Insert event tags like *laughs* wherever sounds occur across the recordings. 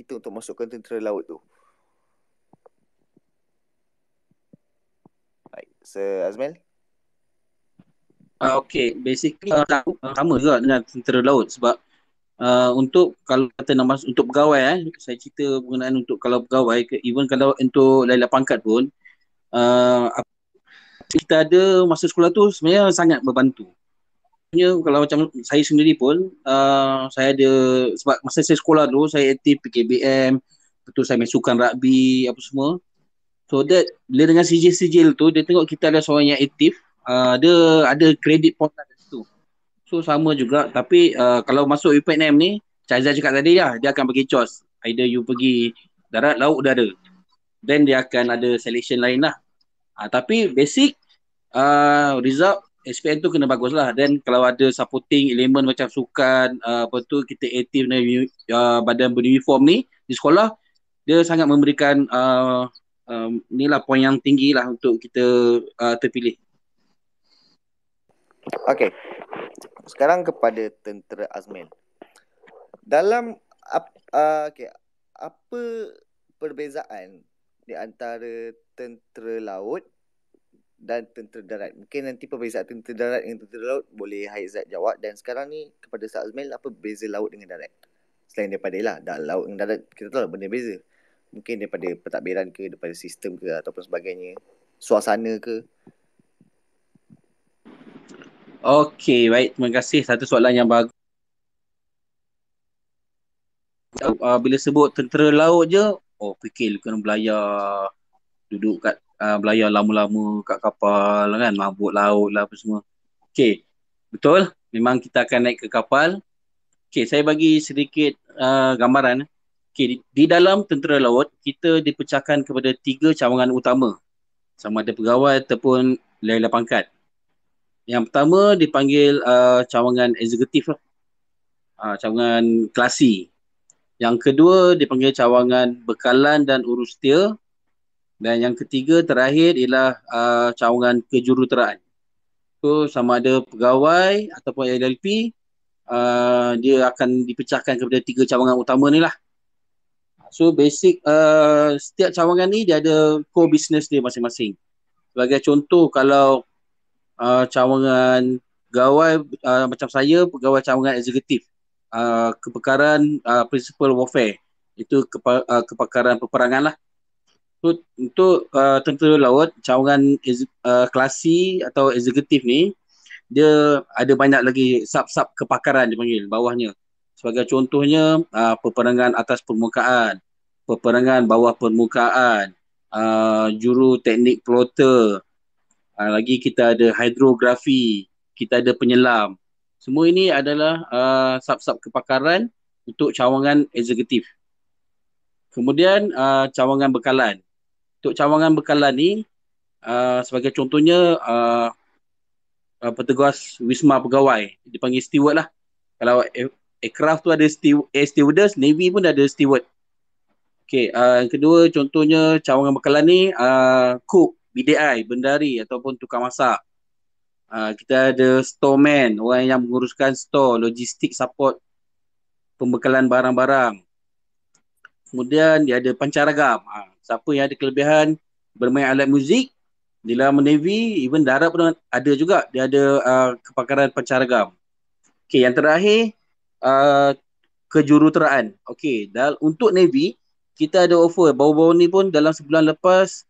kita untuk masukkan tentera laut tu. Baik, Sir Azmil. Uh, ah, okay, basically uh, sama juga dengan tentera laut sebab uh, untuk kalau kata nama untuk pegawai eh, saya cerita mengenai untuk kalau pegawai ke, even kalau untuk lain-lain pangkat pun uh, kita ada masa sekolah tu sebenarnya sangat membantu Sebenarnya kalau macam saya sendiri pun uh, saya ada sebab masa saya sekolah dulu saya aktif PKBM betul saya masukkan rugby apa semua so that bila dengan sijil-sijil tu dia tengok kita ada seorang yang aktif uh, dia ada kredit portal ada situ so sama juga tapi uh, kalau masuk UPNM ni Chazal cakap tadi lah dia akan pergi choice either you pergi darat, laut, udara then dia akan ada selection lain lah uh, tapi basic uh, result SPM tu kena bagus lah Then kalau ada supporting elemen macam sukan uh, Apa tu kita aktif dengan uh, badan beruniform ni Di sekolah Dia sangat memberikan uh, um, Ni lah poin yang tinggi lah untuk kita uh, terpilih Okay Sekarang kepada tentera Azmin Dalam uh, okay. Apa perbezaan di antara tentera laut dan tentera darat. Mungkin nanti perbezaan tentera darat dengan tentera laut boleh Haizat jawab dan sekarang ni kepada Ustaz Azmil apa beza laut dengan darat? Selain daripada lah, laut dengan darat kita tahu lah benda beza. Mungkin daripada pentadbiran ke, daripada sistem ke ataupun sebagainya, suasana ke. Okay baik. Terima kasih. Satu soalan yang bagus. Uh, bila sebut tentera laut je, oh fikir kena belayar duduk kat uh, ah, belayar lama-lama kat kapal kan mabuk laut lah apa semua okey betul memang kita akan naik ke kapal okey saya bagi sedikit uh, gambaran okey di, di dalam tentera laut kita dipecahkan kepada tiga cawangan utama sama ada pegawai ataupun lelaki pangkat yang pertama dipanggil uh, cawangan eksekutif lah. Uh, cawangan klasi. Yang kedua dipanggil cawangan bekalan dan urus tia dan yang ketiga terakhir ialah uh, cawangan kejuruteraan. So sama ada pegawai ataupun LLP uh, dia akan dipecahkan kepada tiga cawangan utama ni lah. So basic uh, setiap cawangan ni dia ada core business dia masing-masing. Sebagai contoh kalau uh, cawangan pegawai uh, macam saya pegawai cawangan eksekutif uh, kepekaran uh, principal warfare itu kepa- uh, kepakaran peperangan lah. Tu, tu uh, tentera laut, cawangan uh, klasi atau eksekutif ni, dia ada banyak lagi sub-sub kepakaran dipanggil bawahnya. Sebagai contohnya, uh, peperangan atas permukaan, peperangan bawah permukaan, uh, juru teknik plotter, uh, lagi kita ada hidrografi, kita ada penyelam. Semua ini adalah uh, sub-sub kepakaran untuk cawangan eksekutif. Kemudian uh, cawangan bekalan untuk cawangan bekalan ni uh, sebagai contohnya uh, uh, petugas wisma pegawai dipanggil steward lah kalau eh, aircraft tu ada steward, stewardess navy pun ada steward okey uh, yang kedua contohnya cawangan bekalan ni uh, cook BDI bendari ataupun tukang masak uh, kita ada storeman orang yang menguruskan store logistik support pembekalan barang-barang kemudian dia ada pancaragam uh, siapa yang ada kelebihan bermain alat muzik di dalam Navy, even darat pun ada juga. Dia ada uh, kepakaran pancaragam. Okey, yang terakhir, uh, kejuruteraan. Okey, dan untuk Navy, kita ada offer. bau-bau ni pun dalam sebulan lepas,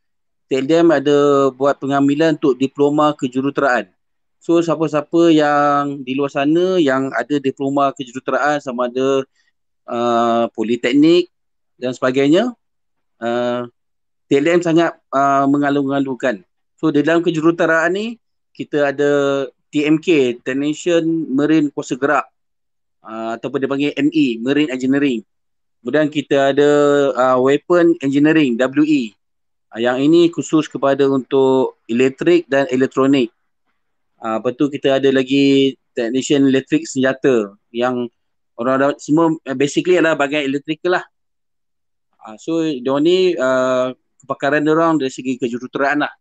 TLDM ada buat pengambilan untuk diploma kejuruteraan. So, siapa-siapa yang di luar sana yang ada diploma kejuruteraan sama ada uh, politeknik dan sebagainya, uh, TLM sangat uh, mengalu-alukan. So di dalam kejuruteraan ni kita ada TMK, Technician Marine Kuasa Gerak uh, ataupun panggil ME, Marine Engineering. Kemudian kita ada uh, Weapon Engineering, WE. Uh, yang ini khusus kepada untuk elektrik dan elektronik. Uh, lepas tu kita ada lagi Technician Electric Senjata yang orang-orang semua eh, basically adalah bagian elektrik lah. Uh, so dia ni uh, kepakaran dia orang dari segi kejuruteraan lah.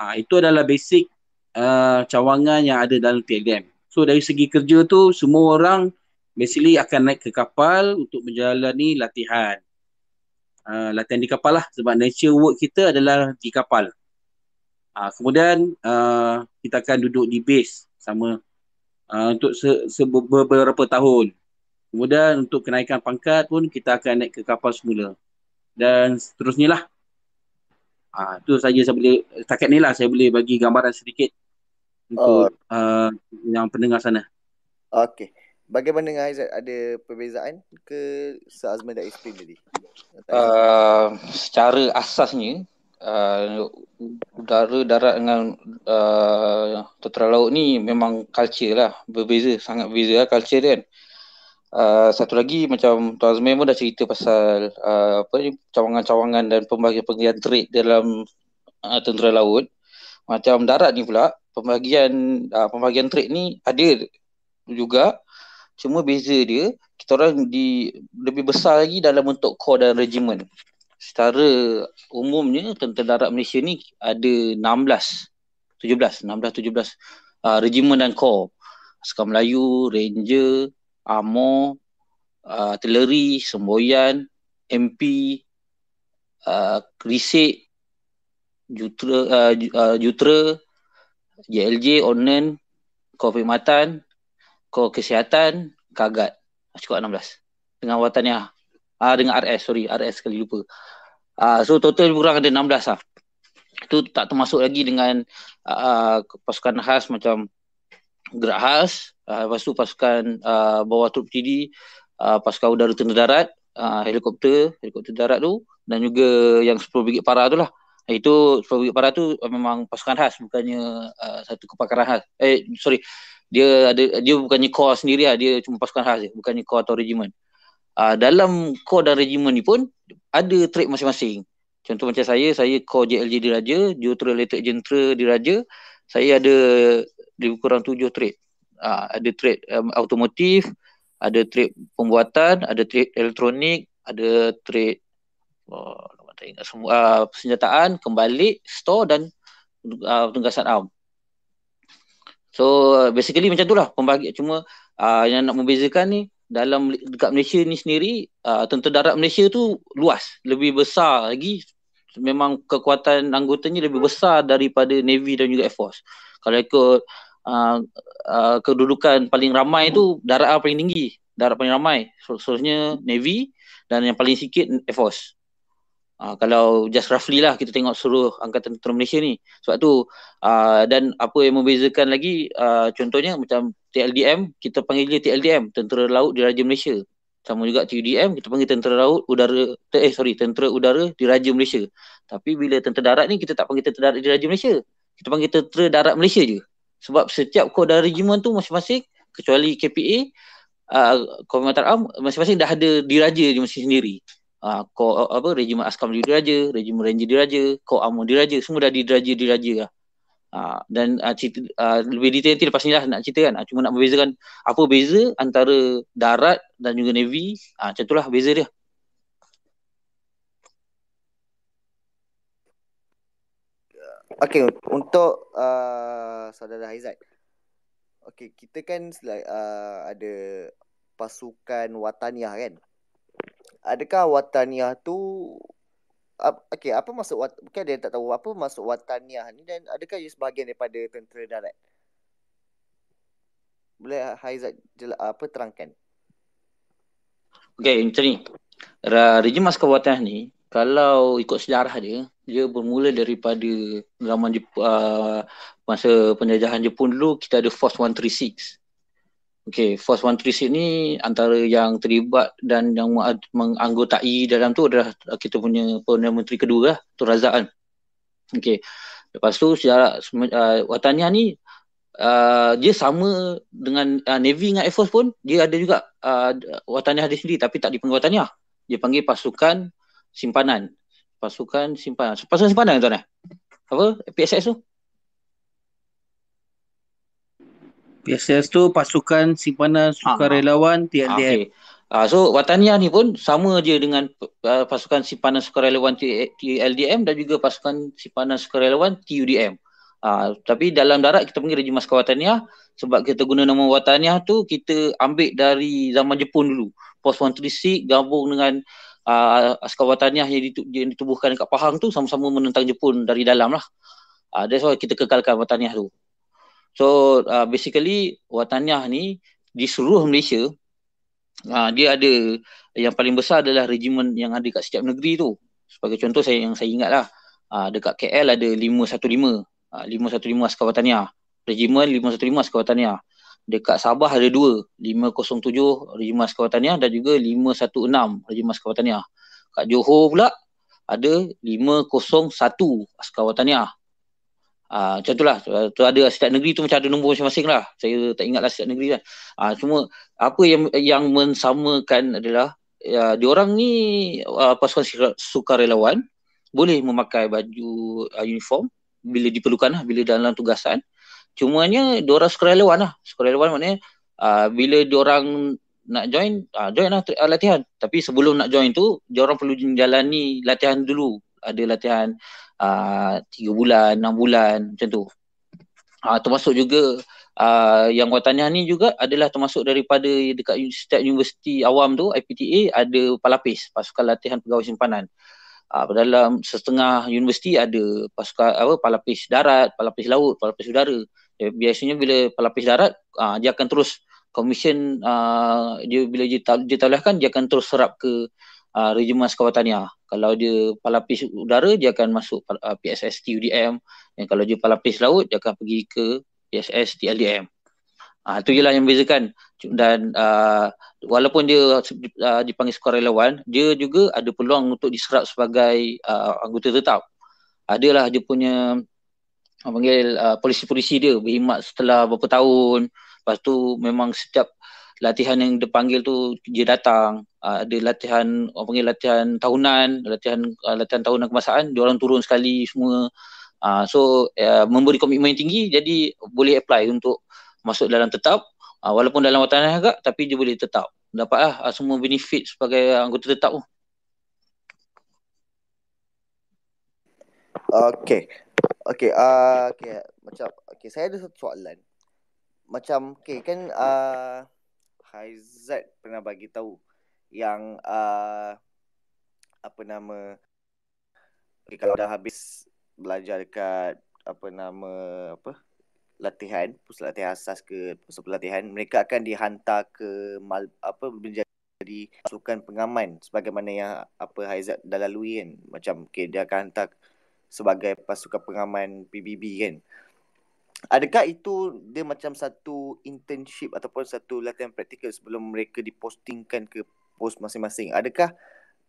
Uh, itu adalah basic uh, cawangan yang ada dalam PLM. So dari segi kerja tu semua orang basically akan naik ke kapal untuk menjalani latihan. Uh, latihan di kapal lah sebab nature work kita adalah di kapal. Uh, kemudian uh, kita akan duduk di base sama uh, untuk se- beberapa tahun. Kemudian untuk kenaikan pangkat pun kita akan naik ke kapal semula. Dan seterusnya lah. Ha, itu saja saya boleh, setakat ni lah saya boleh bagi gambaran sedikit untuk uh, uh, yang pendengar sana. Okey. Bagaimana dengan Aizat? Ada perbezaan ke Seazman dah explain tadi? Uh, secara asasnya, uh, udara, darat dengan uh, tentera laut ni memang culture lah. Berbeza, sangat berbeza lah culture kan. Ah, satu lagi macam Tuan Azmi pun dah cerita pasal uh, apa ni cawangan-cawangan dan pembahagian-pembahagian trade dalam uh, tentera laut. Macam darat ni pula pembahagian uh, pembahagian trade ni ada juga cuma beza dia kita orang di lebih besar lagi dalam bentuk kor dan regimen. Secara umumnya tentera darat Malaysia ni ada 16 17, 16, 17 uh, regimen dan kor. Askar Melayu, Ranger, Amo, uh, artillery, semboyan, MP, uh, krisik, jutra, uh, uh jutra, JLJ, onen, kor perkhidmatan, kau kesihatan, kagat. Cukup 16. Dengan watannya. uh, ah, dengan RS, sorry. RS sekali lupa. Uh, so total kurang ada 16 lah. Itu tak termasuk lagi dengan uh, pasukan khas macam gerak khas uh, lepas tu pasukan uh, bawah trup TD uh, ah, pasukan udara tentera darat uh, helikopter helikopter darat tu dan juga yang 10 brigit para tu lah itu 10 brigit para tu memang pasukan khas bukannya uh, satu kepakaran khas eh sorry dia ada dia bukannya core sendiri lah dia cuma pasukan khas je bukannya core atau regiment uh, dalam core dan regiment ni pun ada trait masing-masing contoh macam saya saya core JLJ diraja jutra later jentera diraja saya ada lebih kurang tujuh trade. Ha, ada trade um, automotif, ada trade pembuatan, ada trade elektronik, ada trade oh, tak ingat semua, uh, persenjataan, kembali, store dan uh, tunggasan arm. So basically macam tu lah pembagi. Cuma uh, yang nak membezakan ni dalam dekat Malaysia ni sendiri uh, tentera darat Malaysia tu luas lebih besar lagi memang kekuatan anggotanya lebih besar daripada Navy dan juga Air Force. Kalau ikut uh, uh, kedudukan paling ramai tu darat paling tinggi, darat paling ramai. Seterusnya Navy dan yang paling sikit Air Force. Uh, kalau just roughly lah kita tengok seluruh angkatan tentera Malaysia ni. Sebab tu uh, dan apa yang membezakan lagi uh, contohnya macam TLDM, kita panggil dia TLDM, Tentera Laut Diraja Malaysia sama juga TUDM kita panggil tentera laut udara ter, eh sorry tentera udara diraja Malaysia tapi bila tentera darat ni kita tak panggil tentera darat diraja Malaysia kita panggil tentera darat Malaysia je sebab setiap kod dan regimen tu masing-masing kecuali KPA uh, am masing-masing dah ada diraja di masing sendiri uh, ah, kod, apa regimen askam diraja regimen ranger diraja kod amun diraja semua dah diraja diraja lah Ha, dan uh, cerita, uh, lebih detail nanti lepas ni lah nak cerita kan uh, cuma nak membezakan apa beza antara darat dan juga navy uh, macam itulah beza dia Okay, untuk uh, saudara Haizat. Okay, kita kan uh, ada pasukan Wataniah kan? Adakah Wataniah tu okay, apa maksud wat, bukan dia tak tahu apa maksud wataniah ni dan adakah ia sebahagian daripada tentera darat? Boleh Haizat jel, apa terangkan? Okay, macam ni. Rejim askar wataniah ni, kalau ikut sejarah dia, dia bermula daripada zaman Jep, uh, masa penjajahan Jepun dulu, kita ada Force 136. Okay, Force One Three Six ni antara yang terlibat dan yang menganggotai dalam tu adalah kita punya Perdana Menteri kedua lah, Tun Razak kan. Okay, lepas tu sejarah uh, Watania ni uh, dia sama dengan uh, Navy dengan Air Force pun dia ada juga uh, Watania dia sendiri tapi tak dipanggil Watania. Dia panggil pasukan simpanan. Pasukan simpanan. Pasukan simpanan tuan eh? Apa? PSS tu? PSS tu pasukan simpanan sukarelawan ha. Ah, TLDM. Okay. Uh, ah, so Watania ni pun sama je dengan uh, pasukan simpanan sukarelawan TLDM dan juga pasukan simpanan sukarelawan TUDM. Uh, tapi dalam darat kita panggil Regimen Askar Watania sebab kita guna nama Watania tu kita ambil dari zaman Jepun dulu. Pos 136 gabung dengan uh, Askar Watania yang, ditub- yang ditubuhkan dekat Pahang tu sama-sama menentang Jepun dari dalam lah. Uh, that's why kita kekalkan Watania tu. So uh, basically Wataniah ni di seluruh Malaysia uh, dia ada yang paling besar adalah regimen yang ada kat setiap negeri tu. Sebagai contoh saya yang saya ingatlah uh, dekat KL ada 515 515 uh, Askar Wataniah Regimen 515 Askar Wataniah Dekat Sabah ada dua 507 Regimen Askar Wataniah dan juga 516 Regimen Askar Wataniah Kat Johor pula ada 501 Askar Wataniah Ah, macam itulah tu ada lah, setiap negeri tu macam ada nombor masing-masing lah saya tak ingat lah setiap negeri lah uh, cuma apa yang yang mensamakan adalah ya, uh, diorang ni uh, pasukan sukarelawan boleh memakai baju uh, uniform bila diperlukan lah bila dalam tugasan cumanya diorang sukarelawan lah sukarelawan maknanya uh, bila diorang nak join uh, join lah uh, latihan tapi sebelum nak join tu diorang perlu jalani latihan dulu ada latihan uh, ah, 3 bulan, 6 bulan macam tu. Uh, termasuk juga uh, yang kau tanya ni juga adalah termasuk daripada dekat setiap universiti awam tu IPTA ada palapis pasukan latihan pegawai simpanan. Uh, dalam setengah universiti ada pasukan apa palapis darat, palapis laut, palapis udara. Ya, biasanya bila palapis darat uh, dia akan terus komisen uh, dia bila dia ditabliahkan dia akan terus serap ke uh, ah, rejim askawatania. Kalau dia palapis udara dia akan masuk uh, ah, PSS TUDM dan kalau dia palapis laut dia akan pergi ke PSS TLDM. Ah uh, tu jelah yang bezakan dan uh, walaupun dia uh, dipanggil sukarelawan, dia juga ada peluang untuk diserap sebagai uh, anggota tetap. Adalah dia punya panggil uh, polisi-polisi dia berkhidmat setelah beberapa tahun. Lepas tu memang setiap latihan yang dipanggil tu dia datang uh, ada latihan orang panggil latihan tahunan latihan uh, latihan tahunan kemasaan dia orang turun sekali semua uh, so uh, memberi komitmen yang tinggi jadi boleh apply untuk masuk dalam tetap uh, walaupun dalam wartanah agak tapi dia boleh tetap dapatlah uh, semua benefit sebagai anggota tetap tu Okay. Okay. Uh, okay. Macam, okay. Saya ada satu soalan. Macam, okay, kan uh, Haizat pernah bagi tahu yang uh, apa nama okay, kalau dah habis belajar dekat apa nama apa latihan pusat latihan asas ke pusat pelatihan mereka akan dihantar ke mal, apa menjadi pasukan pengaman sebagaimana yang apa Haizat dah lalui kan macam okay, dia akan hantar sebagai pasukan pengaman PBB kan Adakah itu dia macam satu internship ataupun satu latihan praktikal sebelum mereka dipostingkan ke post masing-masing? Adakah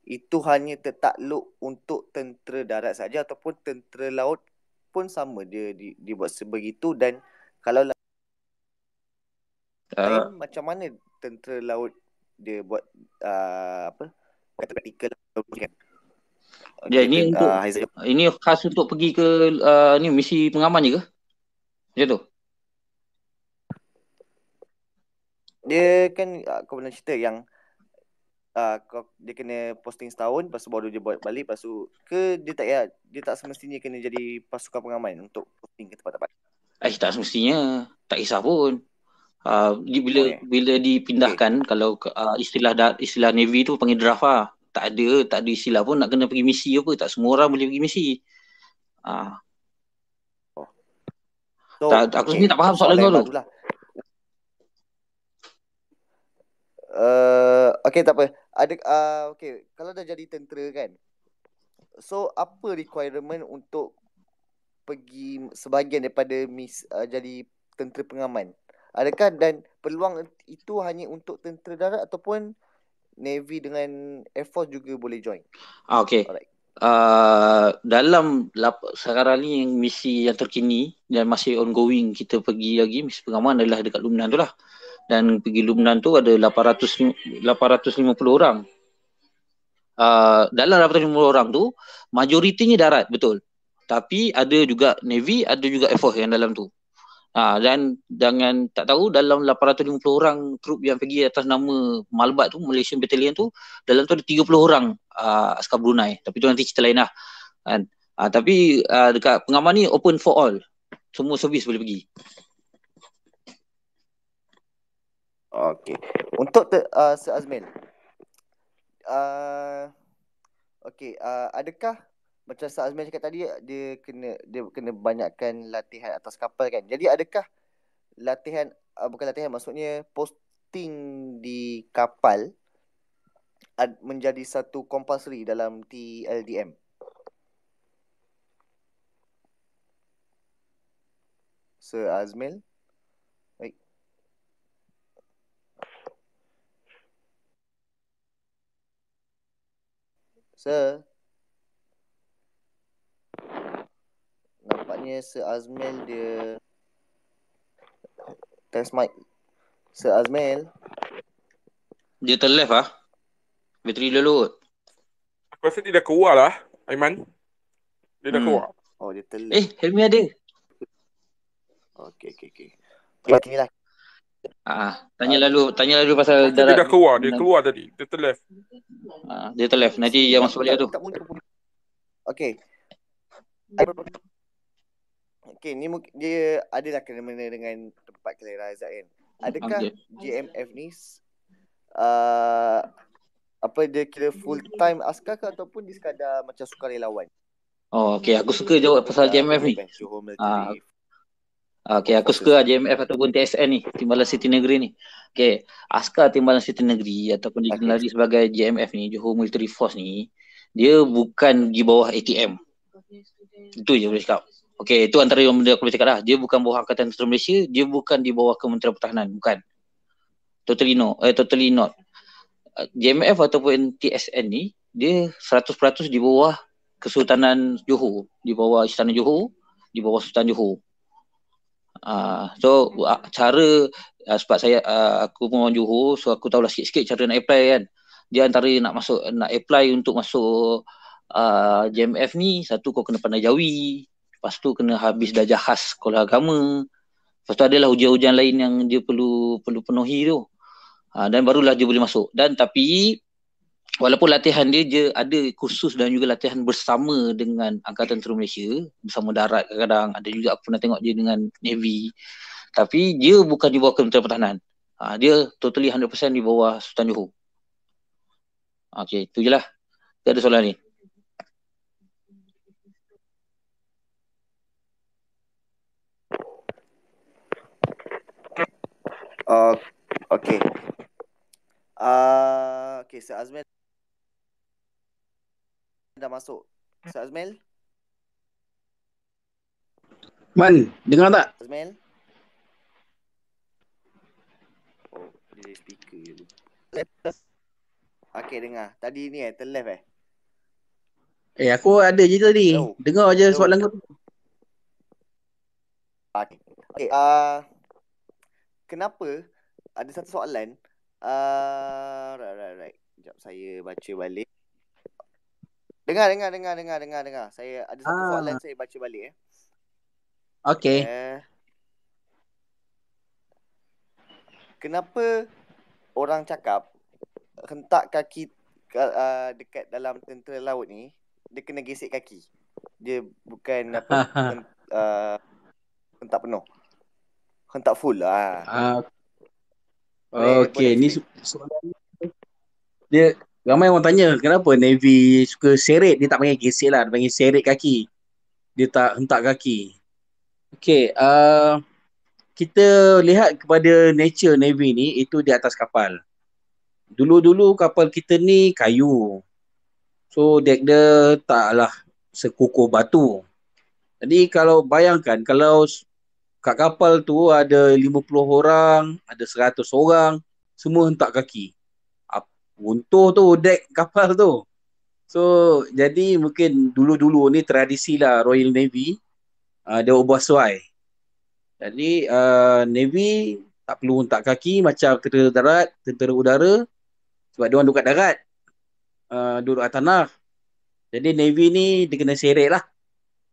itu hanya tertakluk untuk tentera darat saja ataupun tentera laut pun sama dia dibuat di sebegitu dan kalau uh. macam mana tentera laut dia buat uh, apa kata praktikal Ya, ini untuk uh, ini khas untuk pergi ke uh, ni misi pengaman je ke? Macam tu. Dia kan aku ah, pernah cerita yang ah, kau uh, dia kena posting setahun lepas tu baru dia buat balik lepas tu ke dia tak ya dia tak semestinya kena jadi pasukan pengaman untuk posting ke tempat-tempat. Eh tak semestinya, tak kisah pun. Uh, ah, dia bila okay. Oh, ya. bila dipindahkan okay. kalau uh, istilah da, istilah navy tu panggil draft lah. Tak ada, tak ada istilah pun nak kena pergi misi apa, tak semua orang boleh pergi misi. Ah tak, aku okay. sendiri tak faham soalan, soalan kau tu. Lah. Uh, eh, okay, tak apa. Ada, uh, ah, okay. Kalau dah jadi tentera kan, so apa requirement untuk pergi sebahagian daripada mis, uh, ah, jadi tentera pengaman? Adakah dan peluang itu hanya untuk tentera darat ataupun Navy dengan Air Force juga boleh join? Ah, okay. Alright uh, dalam lap- sekarang ni yang misi yang terkini dan masih ongoing kita pergi lagi misi pengaman adalah dekat Lumnan tu lah dan pergi Lumnan tu ada 800, 850 orang uh, dalam 850 orang tu majoritinya darat betul tapi ada juga Navy ada juga Air Force yang dalam tu Ha, dan dengan tak tahu dalam 850 orang trup yang pergi atas nama Malbat tu Malaysian Battalion tu dalam tu ada 30 orang uh, askar Brunei tapi tu nanti cerita lain lah kan uh, tapi uh, dekat pengamal ni open for all semua servis boleh pergi Okay. Untuk te, uh, Sir Azmil, uh, okay, uh, adakah macam Sir Azmil cakap tadi, dia kena dia kena banyakkan latihan atas kapal kan? Jadi adakah latihan, uh, bukan latihan maksudnya posting di kapal ad, menjadi satu compulsory dalam TLDM? Sir Azmil? Baik. Sir? Nampaknya Sir Azmil dia... Test mic. Sir Azmil? Dia terlef ah? Ha? Bateri dia dulu kot. Aku rasa dia dah keluar lah, Aiman. Dia hmm. dah keluar. Oh, dia telur. Eh, Helmi ada. Oh, okay, okay, okay. Okay, okay lah. Ah, ah, tanya lalu, tanya lalu pasal Nanti darat. Dia dah keluar, dia keluar tadi. Dia terlef. Ah, dia terlef. Nanti dia masuk balik tu. Okay. Okay, ni mungkin dia adalah kena mengenai dengan tempat kelahiran Azad kan. Adakah okay. GMF ni uh, apa dia kira full time askar ke ataupun dia sekadar macam sukarelawan? Oh okey aku suka jawab pasal JMF ni. Ah. Okey aku suka JMF ataupun TSN ni, Timbalan Siti Negeri ni. Okey, askar Timbalan Siti Negeri ataupun dikenali sebagai JMF ni, Johor Military Force ni, dia bukan di bawah ATM. Itu je boleh cakap. Okey, itu antara yang benda aku boleh cakap lah. Dia bukan bawah Angkatan Tentera Malaysia, dia bukan di bawah Kementerian Pertahanan, bukan. Totally no, eh, totally not. JMF ataupun TSN ni dia 100% di bawah Kesultanan Johor, di bawah Istana Johor, di bawah Sultan Johor. Ah uh, so uh, cara uh, sebab saya uh, aku pun orang Johor so aku tahu lah sikit-sikit cara nak apply kan. Dia antara nak masuk nak apply untuk masuk JMF ni satu kau kena pandai Jawi, lepas tu kena habis dah jahas sekolah agama. Lepas tu adalah ujian-ujian lain yang dia perlu perlu penuhi tu. Uh, ha, dan barulah dia boleh masuk dan tapi walaupun latihan dia je ada kursus dan juga latihan bersama dengan angkatan tentera Malaysia bersama darat kadang-kadang ada juga aku pernah tengok dia dengan navy tapi dia bukan di bawah Kementerian Pertahanan ha, dia totally 100% di bawah Sultan Johor Okay, itu je lah. Tiada soalan ni. Uh, okay. Uh, okay, Sir Azmel dah masuk. Sir Azmel? Man, dengar tak? Azmel? Oh, dia speaker je. Okay, dengar. Tadi ni eh, terlef eh. Eh, aku ada je tadi. Oh. Dengar aja oh. soalan kau Okay. okay uh, kenapa ada satu soalan Ah, right, right, right. Sekejap saya baca balik. Dengar, dengar, dengar, dengar, dengar, dengar. Saya ada satu ah. soalan saya baca balik. Eh. Okay. Eh. Kenapa orang cakap hentak kaki uh, dekat dalam tentera laut ni, dia kena gesek kaki. Dia bukan apa, *laughs* ah, hentak, uh, penuh. Hentak full lah. Uh, Okay, ni soalan dia ramai orang tanya kenapa Navy suka seret dia tak panggil gesek lah dia panggil seret kaki dia tak hentak kaki Okay, uh, kita lihat kepada nature Navy ni itu di atas kapal dulu-dulu kapal kita ni kayu so deck dia taklah sekukuh batu jadi kalau bayangkan kalau kat kapal tu ada 50 orang, ada 100 orang, semua hentak kaki. Untuh tu deck kapal tu. So jadi mungkin dulu-dulu ni tradisi lah Royal Navy uh, dia buat suai. Jadi uh, Navy tak perlu hentak kaki macam tentera darat, tentera udara sebab dia orang duduk kat darat. Uh, duduk tanah. Jadi Navy ni dia kena seret lah.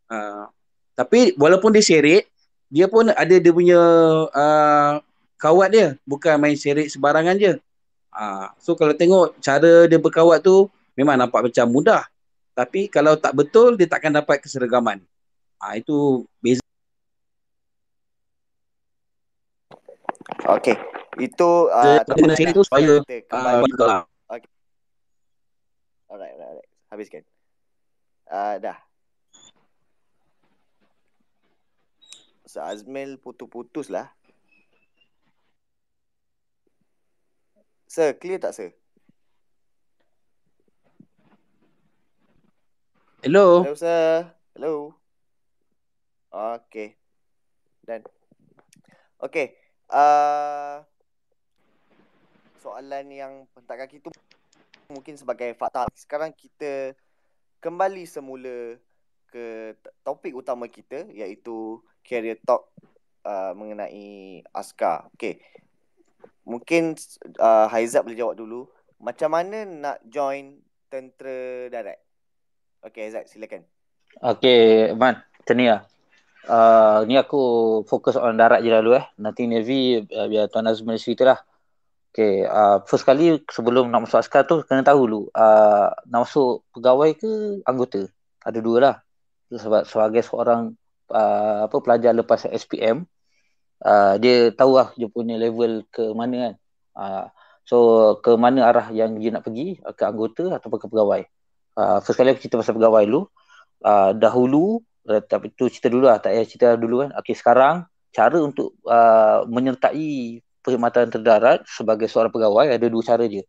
Uh, tapi walaupun dia seret, dia pun ada dia punya uh, kawat dia bukan main serik sebarangan je uh, so kalau tengok cara dia berkawat tu memang nampak macam mudah tapi kalau tak betul dia takkan dapat keseragaman uh, itu beza Okey, itu uh, kena cerita tu supaya kembali uh, Okey. Alright, alright, alright. Habiskan. Uh, dah. Ustaz Azmil putus-putus lah. Sir, clear tak, sir? Hello. Hello, sir. Hello. Okay. Dan. Okay. Uh, soalan yang pentak kaki tu mungkin sebagai fakta. Sekarang kita kembali semula ke topik utama kita iaitu career talk uh, mengenai askar. Okay. Mungkin uh, Haizat boleh jawab dulu. Macam mana nak join tentera darat? Okay Haizat silakan. Okay Man, macam ni lah. Uh, ni aku fokus on darat je lalu eh. Nanti Navy uh, biar Tuan Azmi boleh cerita lah. Okay, uh, first kali sebelum nak masuk askar tu kena tahu dulu uh, nak masuk pegawai ke anggota. Ada dua lah. Sebab sebagai seorang uh, apa pelajar lepas SPM uh, dia tahu lah dia punya level ke mana kan uh, so ke mana arah yang dia nak pergi ke anggota atau ke pegawai uh, first kali aku cerita pasal pegawai dulu uh, dahulu tapi tu cerita dulu lah tak payah cerita dulu kan okay, sekarang cara untuk uh, menyertai perkhidmatan terdarat sebagai seorang pegawai ada dua cara je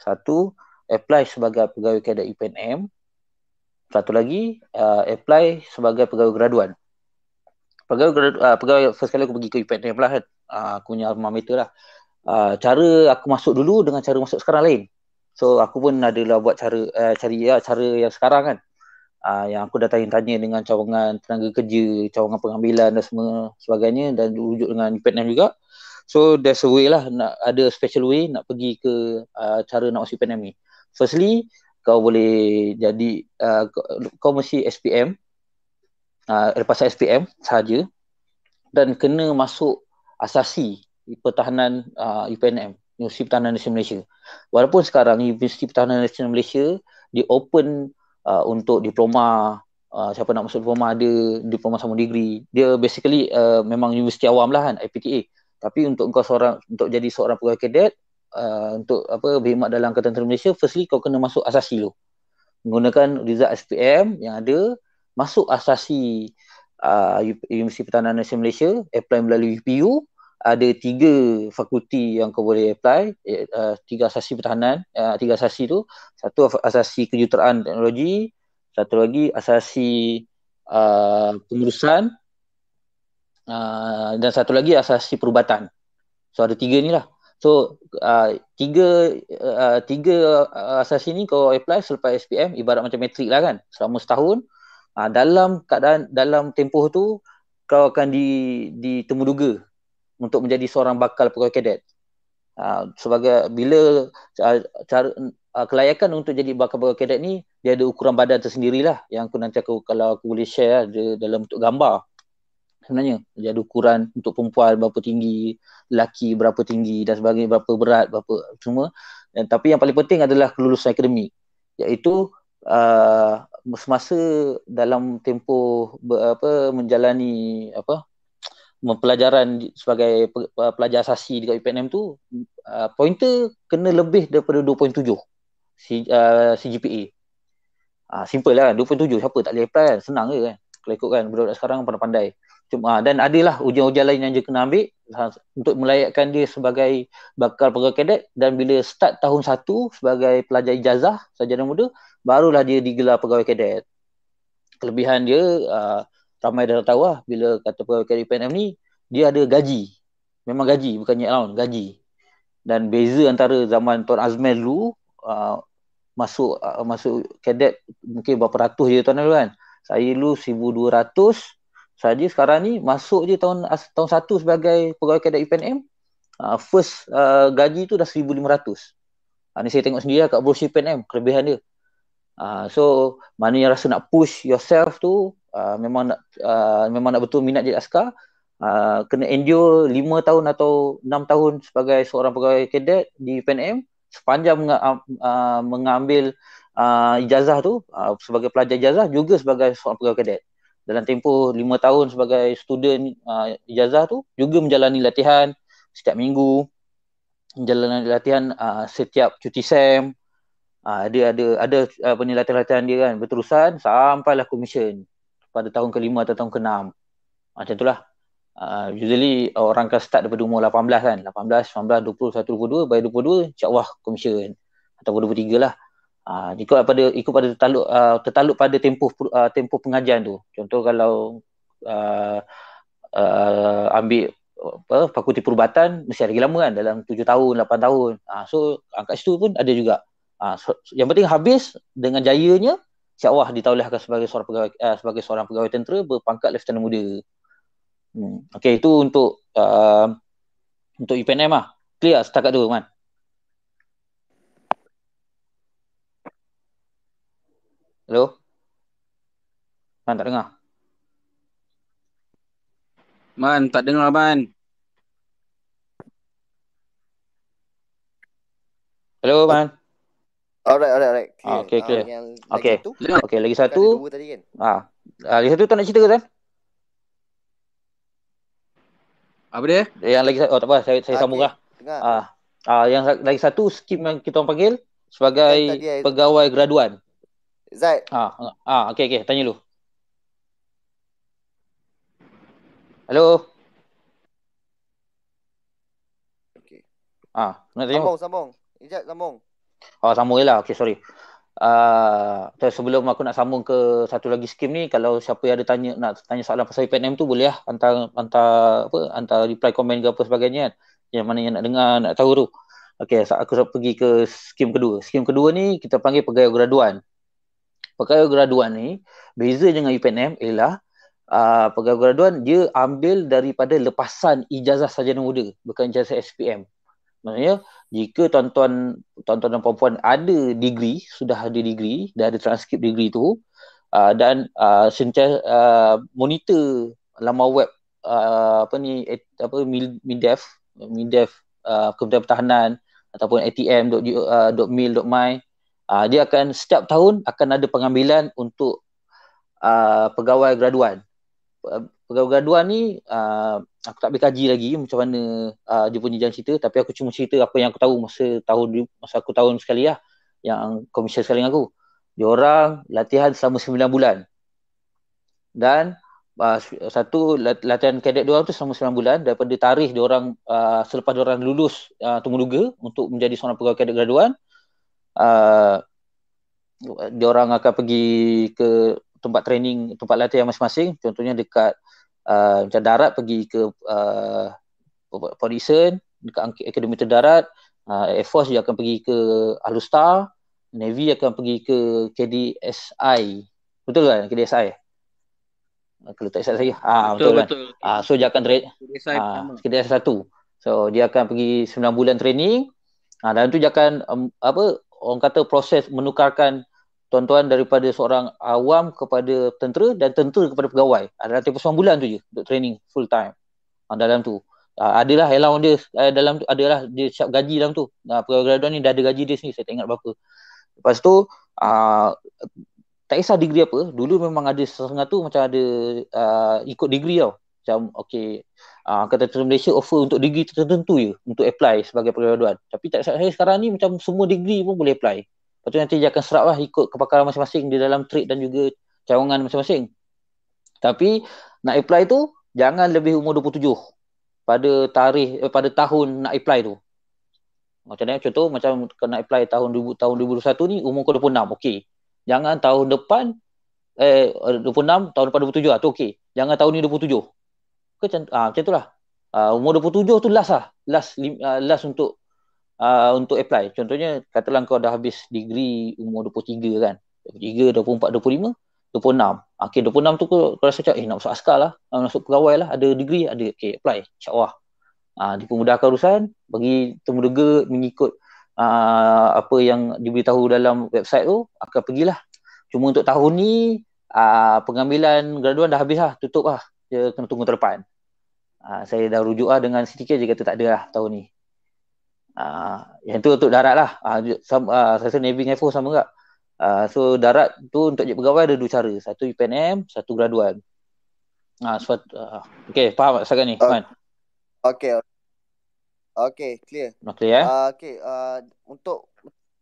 satu apply sebagai pegawai kadet IPNM satu lagi uh, apply sebagai pegawai graduan pegawai uh, pegawai first kali aku pergi ke UPN lah kan. Uh, aku punya alma mater lah. Uh, cara aku masuk dulu dengan cara masuk sekarang lain. So aku pun ada lah buat cara uh, cari ya, cara yang sekarang kan. Uh, yang aku dah tanya-tanya dengan cawangan tenaga kerja, cawangan pengambilan dan semua sebagainya dan rujuk dengan UPN juga. So there's a way lah nak ada special way nak pergi ke uh, cara nak masuk UPN ni. Firstly, kau boleh jadi uh, kau, kau mesti SPM uh, lepas STM saja dan kena masuk asasi pertahanan uh, ah, UPNM Universiti Pertahanan Nasional Malaysia. Walaupun sekarang Universiti Pertahanan Nasional Malaysia di open uh, untuk diploma uh, siapa nak masuk diploma ada diploma sama degree. Dia basically uh, memang universiti awam lah kan IPTA. Tapi untuk kau seorang untuk jadi seorang pegawai kadet uh, untuk apa berkhidmat dalam Angkatan Tentera Malaysia firstly kau kena masuk asasi lu menggunakan result SPM yang ada masuk asasi uh, Universiti Pertahanan Nasional Malaysia apply melalui UPU ada tiga fakulti yang kau boleh apply eh, uh, tiga asasi pertahanan uh, tiga asasi tu satu asasi kejuruteraan teknologi satu lagi asasi uh, pengurusan uh, dan satu lagi asasi perubatan so ada tiga ni lah so uh, tiga uh, tiga uh, asasi ni kau apply selepas SPM ibarat macam matrik lah kan selama setahun ha, dalam keadaan dalam tempoh tu kau akan di ditemuduga untuk menjadi seorang bakal pegawai kadet. Ha, sebagai bila ah, cara, cara uh, kelayakan untuk jadi bakal pegawai kadet ni dia ada ukuran badan tersendirilah yang aku nanti aku kalau aku boleh share dia dalam bentuk gambar sebenarnya dia ada ukuran untuk perempuan berapa tinggi, lelaki berapa tinggi dan sebagainya berapa berat, berapa semua. Dan, tapi yang paling penting adalah kelulusan akademik iaitu uh, semasa dalam tempoh ber, apa menjalani apa mempelajaran sebagai pelajar asasi dekat UPNM tu uh, pointer kena lebih daripada 2.7 C, uh, CGPA. Ah uh, simple lah 2.7 siapa tak boleh apply kan senang ke kan kalau ikut kan budak-budak sekarang pandai-pandai cuma ah, dan adalah ujian-ujian lain yang dia kena ambil ha, untuk melayakkan dia sebagai bakal pegawai kadet dan bila start tahun satu sebagai pelajar ijazah sarjana muda barulah dia digelar pegawai kadet kelebihan dia uh, ramai dah tahu lah bila kata pegawai kadet PNM ni dia ada gaji memang gaji bukannya allowance gaji dan beza antara zaman Tuan Azmel dulu uh, masuk uh, masuk kadet mungkin berapa ratus je Tuan Azmel kan saya dulu 1200 saja sekarang ni masuk je tahun tahun satu sebagai pegawai kadet UPNM uh, ah, first uh, gaji tu dah 1500. Uh, ah, ni saya tengok sendiri lah kat brosur UPNM kelebihan dia. Uh, so mana yang rasa nak push yourself tu uh, memang nak uh, memang nak betul minat jadi askar uh, kena endure 5 tahun atau 6 tahun sebagai seorang pegawai kadet di UPNM sepanjang meng- uh, mengambil uh, ijazah tu uh, sebagai pelajar ijazah juga sebagai seorang pegawai kadet dalam tempoh lima tahun sebagai student uh, ijazah tu juga menjalani latihan setiap minggu menjalani latihan uh, setiap cuti sem uh, dia ada ada apa ni latihan-latihan dia kan berterusan sampailah commission pada tahun ke-5 atau tahun ke-6 macam itulah uh, usually orang akan start daripada umur 18 kan 18 19 20 21 22 by 22 insyaallah commission ataupun 23 lah uh, ikut pada ikut pada tertaluk uh, ah, tertaluk pada tempoh uh, tempoh pengajian tu contoh kalau uh, uh, ambil apa fakulti perubatan mesti lagi lama kan dalam 7 tahun 8 tahun uh, so angkat situ pun ada juga uh, so, yang penting habis dengan jayanya Cik Wah ditaulahkan sebagai seorang pegawai uh, sebagai seorang pegawai tentera berpangkat letnan muda hmm. okey itu untuk uh, untuk IPNM lah clear setakat tu kan Hello? Man, tak dengar. Man, tak dengar, Man. Hello, Man. Alright, alright, alright. Ah, okay, ah, okay. Uh, okay. Lagi satu, okay, lagi satu. Ah. ah, lagi satu tak nak cerita ke, Zan? Apa dia? Yang lagi satu, oh tak apa, saya, saya okay. Ah, sambung lah. Tengah. Ah. ah, yang lagi satu, skim yang kita orang panggil sebagai pegawai graduan. Zaid. Ah, ah okey okey, tanya dulu. Hello. Okey. Ah, nak tanya. Sambung, sambung. Ijat sambung. Oh, sambung jelah. Okey, sorry. Ah, uh, sebelum aku nak sambung ke satu lagi skim ni, kalau siapa yang ada tanya nak tanya soalan pasal IPNM tu boleh lah hantar hantar apa? Hantar reply komen ke apa sebagainya kan. Yang mana yang nak dengar, nak tahu tu. Okey, aku pergi ke skim kedua. Skim kedua ni kita panggil pegawai graduan pegawai graduan ni beza dengan UPNM ialah uh, pegawai graduan dia ambil daripada lepasan ijazah sarjana muda bukan ijazah SPM. Maksudnya jika tuan-tuan tuan-tuan dan puan-puan ada degree, sudah ada degree, dah ada transkrip degree tu uh, dan uh, sentiasa uh, monitor laman web uh, apa ni apa MIDEF MIDEF uh, Kementerian Pertahanan ataupun atm.mil.my uh, uh, dia akan setiap tahun akan ada pengambilan untuk uh, pegawai graduan. Ah, pegawai graduan ni uh, aku tak boleh kaji lagi macam mana uh, dia punya jalan cerita tapi aku cuma cerita apa yang aku tahu masa tahun masa aku tahun sekali lah yang komisen sekali dengan aku. Dia orang latihan selama 9 bulan. Dan Uh, satu latihan kadet dua orang tu selama sembilan bulan daripada tarikh dia orang uh, selepas dia orang lulus uh, temuduga untuk menjadi seorang pegawai kadet graduan uh, dia orang akan pergi ke tempat training tempat latihan masing-masing contohnya dekat uh, macam darat pergi ke uh, Polisen dekat Akademi Terdarat uh, Air Force dia akan pergi ke Alustar Navy akan pergi ke KDSI betul kan KDSI uh, kalau tak saya ha, betul, betul, kan? betul. Ha, so dia akan tra- KDSI ha, ah, KDSI 1 so dia akan pergi 9 bulan training ha, dalam tu dia akan um, apa orang kata proses menukarkan tuan-tuan daripada seorang awam kepada tentera dan tentera kepada pegawai adalah tempoh satu bulan tu je untuk training full time ha, dalam tu ha, adalah allowance dia eh, dalam tu adalah dia siap gaji dalam tu ha, pegawai graduan ni dah ada gaji dia sendiri saya tak ingat berapa lepas tu ha, tak kisah degree apa dulu memang ada setengah tu macam ada ha, ikut degree tau macam okey uh, ah, kata Malaysia offer untuk degree tertentu je untuk apply sebagai pergraduan tapi tak saya sekarang ni macam semua degree pun boleh apply lepas tu nanti dia akan serap lah ikut kepakaran masing-masing di dalam trade dan juga cawangan masing-masing tapi nak apply tu jangan lebih umur 27 pada tarikh eh, pada tahun nak apply tu macam ni contoh macam kena apply tahun 2000, tahun 2021 ni umur kau 26 okey jangan tahun depan eh 26 tahun depan 27 lah, tu okey jangan tahun ni 27 ke macam ah macam itulah. Uh, ah, umur 27 tu last lah. Last lim, uh, last untuk uh, untuk apply. Contohnya katalah kau dah habis degree umur 23 kan. 23, 24, 25, 26. Okey 26 tu kau, kau rasa macam eh nak masuk askar lah, nak masuk pegawai lah, ada degree, ada okey apply. Insya-Allah. Ah uh, dipermudahkan urusan bagi temuduga mengikut uh, apa yang diberitahu dalam website tu akan pergilah. Cuma untuk tahun ni uh, pengambilan graduan dah habis lah, tutup lah dia kena tunggu terdepan. Ha, ah, saya dah rujuk lah dengan CTK dia kata tak ada lah tahun ni. Ha, yang tu untuk darat lah. Ha, ah, sama, ha, saya rasa Navy dengan Force sama tak? Ha, so darat tu untuk jadi pegawai ada dua cara. Satu UPNM, satu graduan. Ha, so, uh, okay, faham tak sekarang ni? Uh, Man. okay. Okay, clear. Okay, eh? Uh, okay, uh, untuk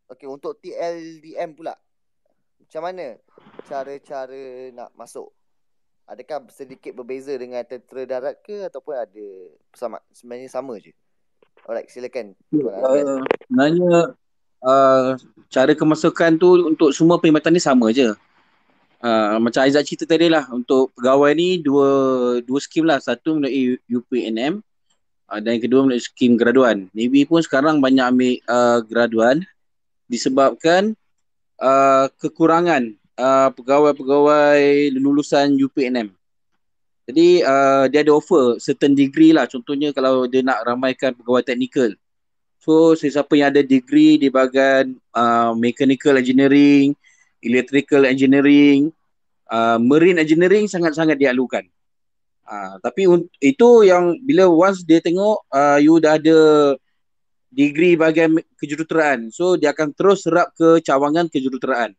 okay, untuk TLDM pula. Macam mana cara-cara nak masuk Adakah sedikit berbeza dengan tentera darat ke ataupun ada sama sebenarnya sama je. Alright, silakan. Uh, nanya uh, cara kemasukan tu untuk semua perkhidmatan ni sama je. Uh, macam Aizat cerita tadi lah untuk pegawai ni dua dua skim lah. Satu melalui UPNM uh, eh, dan yang kedua melalui skim graduan. Navy pun sekarang banyak ambil uh, graduan disebabkan uh, kekurangan uh, pegawai-pegawai lulusan UPNM. Jadi uh, dia ada offer certain degree lah contohnya kalau dia nak ramaikan pegawai teknikal. So sesiapa yang ada degree di bahagian uh, mechanical engineering, electrical engineering, uh, marine engineering sangat-sangat dialukan. Uh, tapi itu yang bila once dia tengok uh, you dah ada degree bahagian kejuruteraan. So dia akan terus serap ke cawangan kejuruteraan.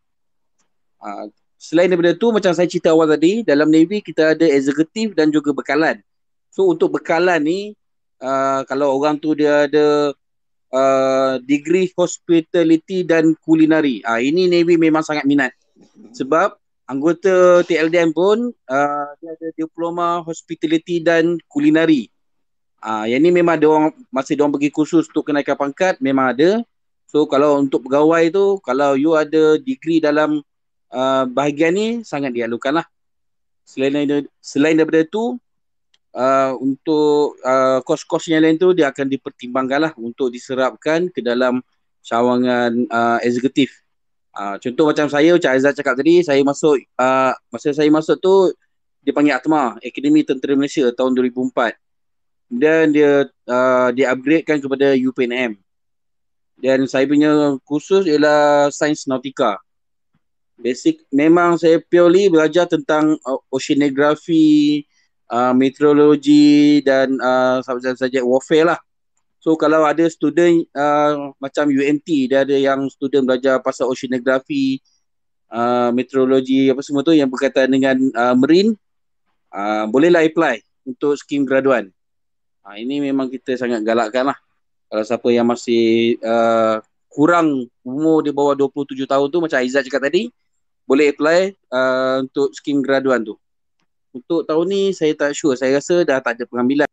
Ah, selain daripada tu macam saya cerita awal tadi dalam navy kita ada eksekutif dan juga bekalan so untuk bekalan ni uh, kalau orang tu dia ada uh, degree hospitality dan kulinari uh, ini navy memang sangat minat sebab anggota TLDM pun uh, dia ada diploma hospitality dan kulinari Ah, uh, yang ni memang dia orang masa dia orang pergi kursus untuk kenaikan pangkat memang ada. So kalau untuk pegawai tu kalau you ada degree dalam Ah, bahagian ni sangat dialukan lah. Selain, selain daripada tu, uh, untuk uh, kos-kos yang lain tu dia akan dipertimbangkan lah untuk diserapkan ke dalam cawangan uh, eksekutif. Uh, contoh macam saya, macam Aizad cakap tadi, saya masuk, uh, masa saya masuk tu dipanggil Atma, Akademi Tentera Malaysia tahun 2004. Kemudian dia uh, di-upgradekan kepada UPNM. Dan saya punya khusus ialah Sains Nautika basic memang saya purely belajar tentang uh, oceanography, uh, meteorology dan uh, subjek-subjek warfare lah. So kalau ada student uh, macam UNT, dia ada yang student belajar pasal oceanography, uh, meteorology apa semua tu yang berkaitan dengan uh, marine, uh, bolehlah apply untuk skim graduan. Uh, ini memang kita sangat galakkan lah. Kalau siapa yang masih uh, kurang umur di bawah 27 tahun tu macam Aizat cakap tadi, boleh apply uh, untuk skim graduan tu. Untuk tahun ni saya tak sure. Saya rasa dah tak ada pengambilan.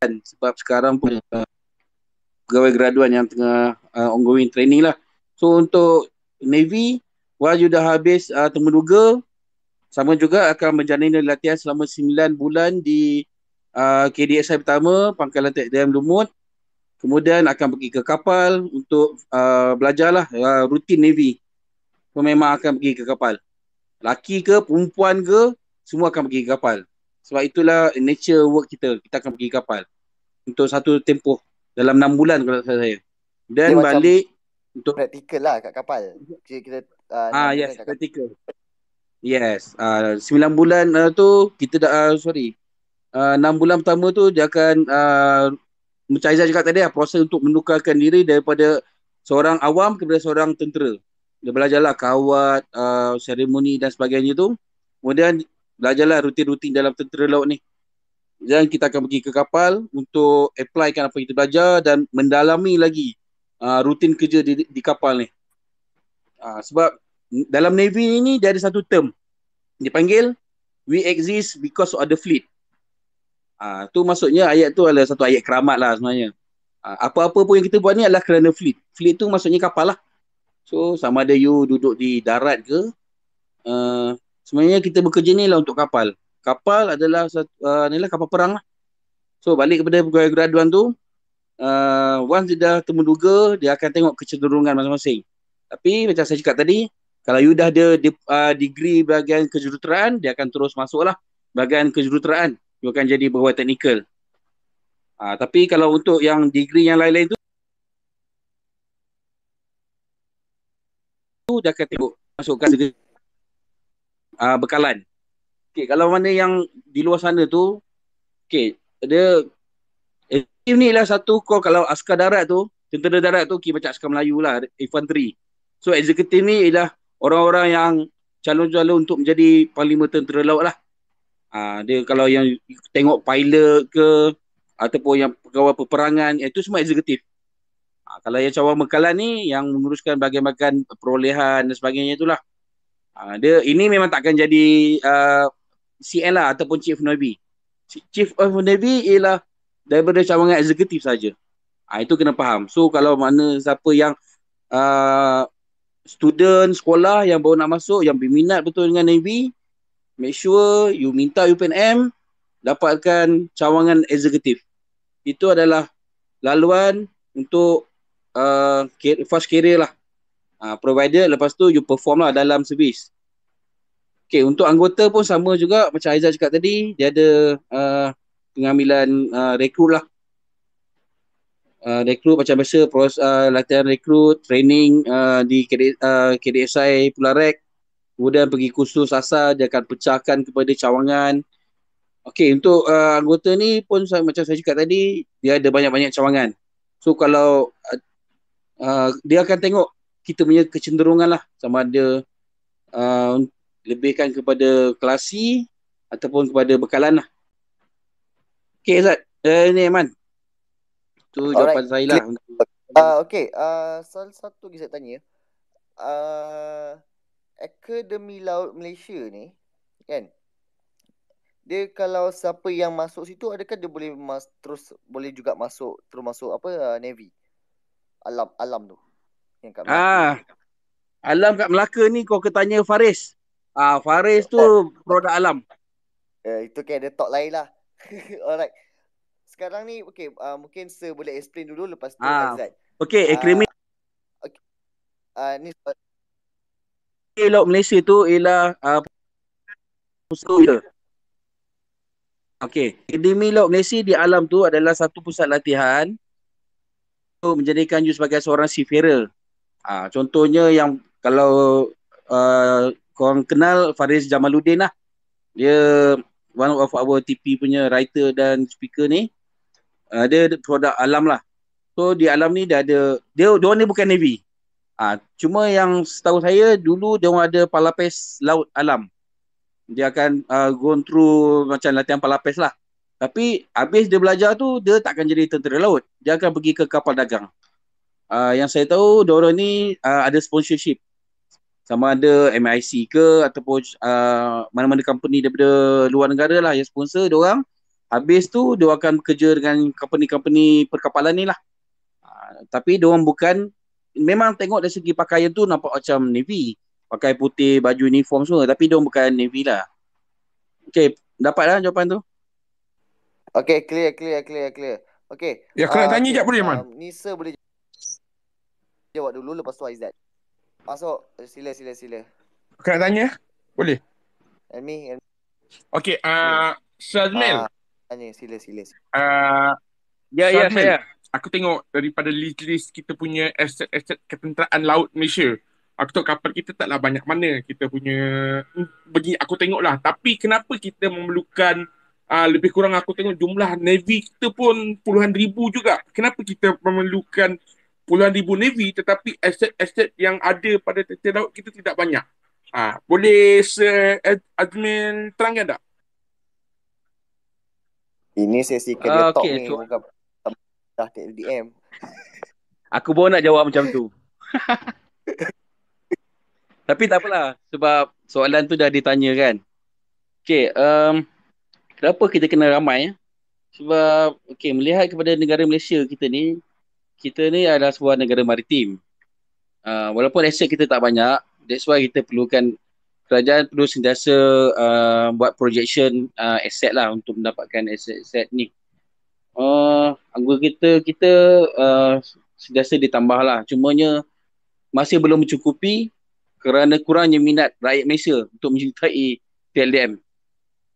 Dan sebab sekarang pun uh, pegawai graduan yang tengah uh, ongoing training lah. So untuk Navy, while you dah habis uh, temuduga, sama juga akan menjalani latihan selama 9 bulan di uh, KDSI pertama, Pangkalan TKDM Lumut. Kemudian akan pergi ke kapal untuk uh, belajarlah uh, rutin Navy pun memang akan pergi ke kapal. Laki ke, perempuan ke, semua akan pergi ke kapal. Sebab itulah nature work kita. Kita akan pergi ke kapal. Untuk satu tempoh. Dalam enam bulan kalau saya. Dan Dia balik. untuk Praktikal lah kat kapal. Kita, uh, ah, ah yes, praktikal. Yes. Ah, sembilan uh, bulan uh, tu, kita dah, uh, sorry. Enam uh, bulan pertama tu, dia akan uh, Macam Aizah cakap tadi lah, proses untuk menukarkan diri daripada seorang awam kepada seorang tentera dia belajarlah kawat, uh, seremoni dan sebagainya tu. Kemudian belajarlah rutin-rutin dalam tentera laut ni. Dan kita akan pergi ke kapal untuk applykan apa kita belajar dan mendalami lagi uh, rutin kerja di, di kapal ni. Uh, sebab dalam Navy ni dia ada satu term. Dia panggil we exist because of the fleet. Uh, tu maksudnya ayat tu adalah satu ayat keramat lah sebenarnya. Uh, apa-apa pun yang kita buat ni adalah kerana fleet. Fleet tu maksudnya kapal lah. So sama ada you duduk di darat ke uh, Sebenarnya kita bekerja ni lah untuk kapal Kapal adalah satu, uh, eh, ni lah kapal perang lah So balik kepada pegawai graduan tu uh, Once dia dah temuduga Dia akan tengok kecenderungan masing-masing Tapi macam saya cakap tadi Kalau you dah ada de- uh, degree bahagian kejuruteraan Dia akan terus masuk lah Bahagian kejuruteraan You akan jadi pegawai teknikal uh, Tapi kalau untuk yang degree yang lain-lain tu dia akan tengok masukkan segala uh, ah, bekalan. Okay, kalau mana yang di luar sana tu, okay dia eh, ni ialah satu kau kalau askar darat tu, tentera darat tu kira macam askar Melayu lah, infantry. So eksekutif ni ialah orang-orang yang calon-calon untuk menjadi panglima tentera laut lah. Uh, dia kalau yang tengok pilot ke ataupun yang pegawai peperangan, itu semua eksekutif. Ha, kalau yang cawang bekalan ni yang menguruskan bahagian-bahagian perolehan dan sebagainya itulah. Ha, dia ini memang takkan jadi uh, CL lah ataupun Chief Navy. Chief of Navy ialah daripada cawangan eksekutif saja. Ha, itu kena faham. So kalau mana siapa yang uh, student sekolah yang baru nak masuk yang berminat betul dengan Navy make sure you minta UPNM dapatkan cawangan eksekutif. Itu adalah laluan untuk uh, first career lah. Uh, provider lepas tu you perform lah dalam service. Okay untuk anggota pun sama juga macam Aizah cakap tadi dia ada uh, pengambilan uh, rekrut lah. Uh, rekrut macam biasa pros, uh, latihan rekrut, training uh, di KD, uh, KDSI Pularek kemudian pergi kursus asal dia akan pecahkan kepada cawangan Okay, untuk uh, anggota ni pun saya, macam saya cakap tadi dia ada banyak-banyak cawangan so kalau uh, uh, dia akan tengok kita punya kecenderungan lah sama ada uh, lebihkan kepada kelasi ataupun kepada bekalan lah. Okay Azad, uh, eh, ni Aiman. Tu jawapan saya lah. okay, uh, soal satu lagi saya tanya. Uh, Akademi Laut Malaysia ni, kan? Dia kalau siapa yang masuk situ, adakah dia boleh mas- terus boleh juga masuk, terus masuk apa, uh, Navy? alam alam tu yang ah alam kat Melaka ni kau ke tanya Faris ah Faris tu eh, produk alam eh, itu kan ada talk lain lah *laughs* alright sekarang ni okey uh, ah, mungkin saya boleh explain dulu lepas tu ah. Azad okey akademi ah, okay. ah, ni Elok Malaysia tu ialah ah, pusat uh, Okey, Akademi Elok Malaysia di alam tu adalah satu pusat latihan menjadikan you sebagai seorang seafarer. Ah, contohnya yang kalau uh, korang kenal Faris Jamaluddin lah. Dia one of our TP punya writer dan speaker ni. Uh, dia produk alam lah. So di alam ni dia ada, dia, dia ni bukan Navy. Ah, cuma yang setahu saya dulu dia orang ada palapes laut alam. Dia akan uh, go through macam latihan palapes lah. Tapi habis dia belajar tu dia takkan jadi tentera laut. Dia akan pergi ke kapal dagang. Uh, yang saya tahu Dora ni uh, ada sponsorship sama ada MIC ke ataupun uh, mana-mana company daripada luar negara lah yang sponsor dia Habis tu dia akan bekerja dengan company-company perkapalan ni lah. Uh, tapi dia bukan memang tengok dari segi pakaian tu nampak macam navy. Pakai putih, baju uniform semua tapi dia orang bukan navy lah. Okay, dapat lah jawapan tu. Okay, clear, clear, clear, clear. Okay. Ya, aku uh, nak tanya sekejap boleh, Man? Uh, Nisa boleh jawab dulu, lepas tu Aizat. Masuk, sila, sila, sila. Aku nak tanya, boleh? And me, and me. Okay, uh, Shazmil. Uh, ah, tanya, sila, sila. sila. Uh, ya, ya, saya. Aku tengok daripada list-list kita punya aset-aset ketenteraan laut Malaysia. Aku tahu kapal kita taklah banyak mana kita punya. Hmm, Begini, aku tengoklah. Tapi kenapa kita memerlukan uh, lebih kurang aku tengok jumlah navy kita pun puluhan ribu juga. Kenapa kita memerlukan puluhan ribu navy tetapi aset-aset yang ada pada tetel laut kita tidak banyak? Uh, boleh se admin terangkan tak? Ini sesi kena uh, ah, okay, talk ni dah ke LDM. *laughs* Aku pun nak jawab macam tu. *laughs* Tapi tak apalah sebab soalan tu dah ditanya kan. Okay, um, kenapa kita kena ramai eh? sebab okay melihat kepada negara Malaysia kita ni kita ni adalah sebuah negara maritim uh, walaupun aset kita tak banyak that's why kita perlukan kerajaan perlu sentiasa uh, buat projection uh, aset lah untuk mendapatkan aset-aset ni uh, anggota kita kita uh, sentiasa ditambah lah cumanya masih belum mencukupi kerana kurangnya minat rakyat Malaysia untuk menyertai TLDM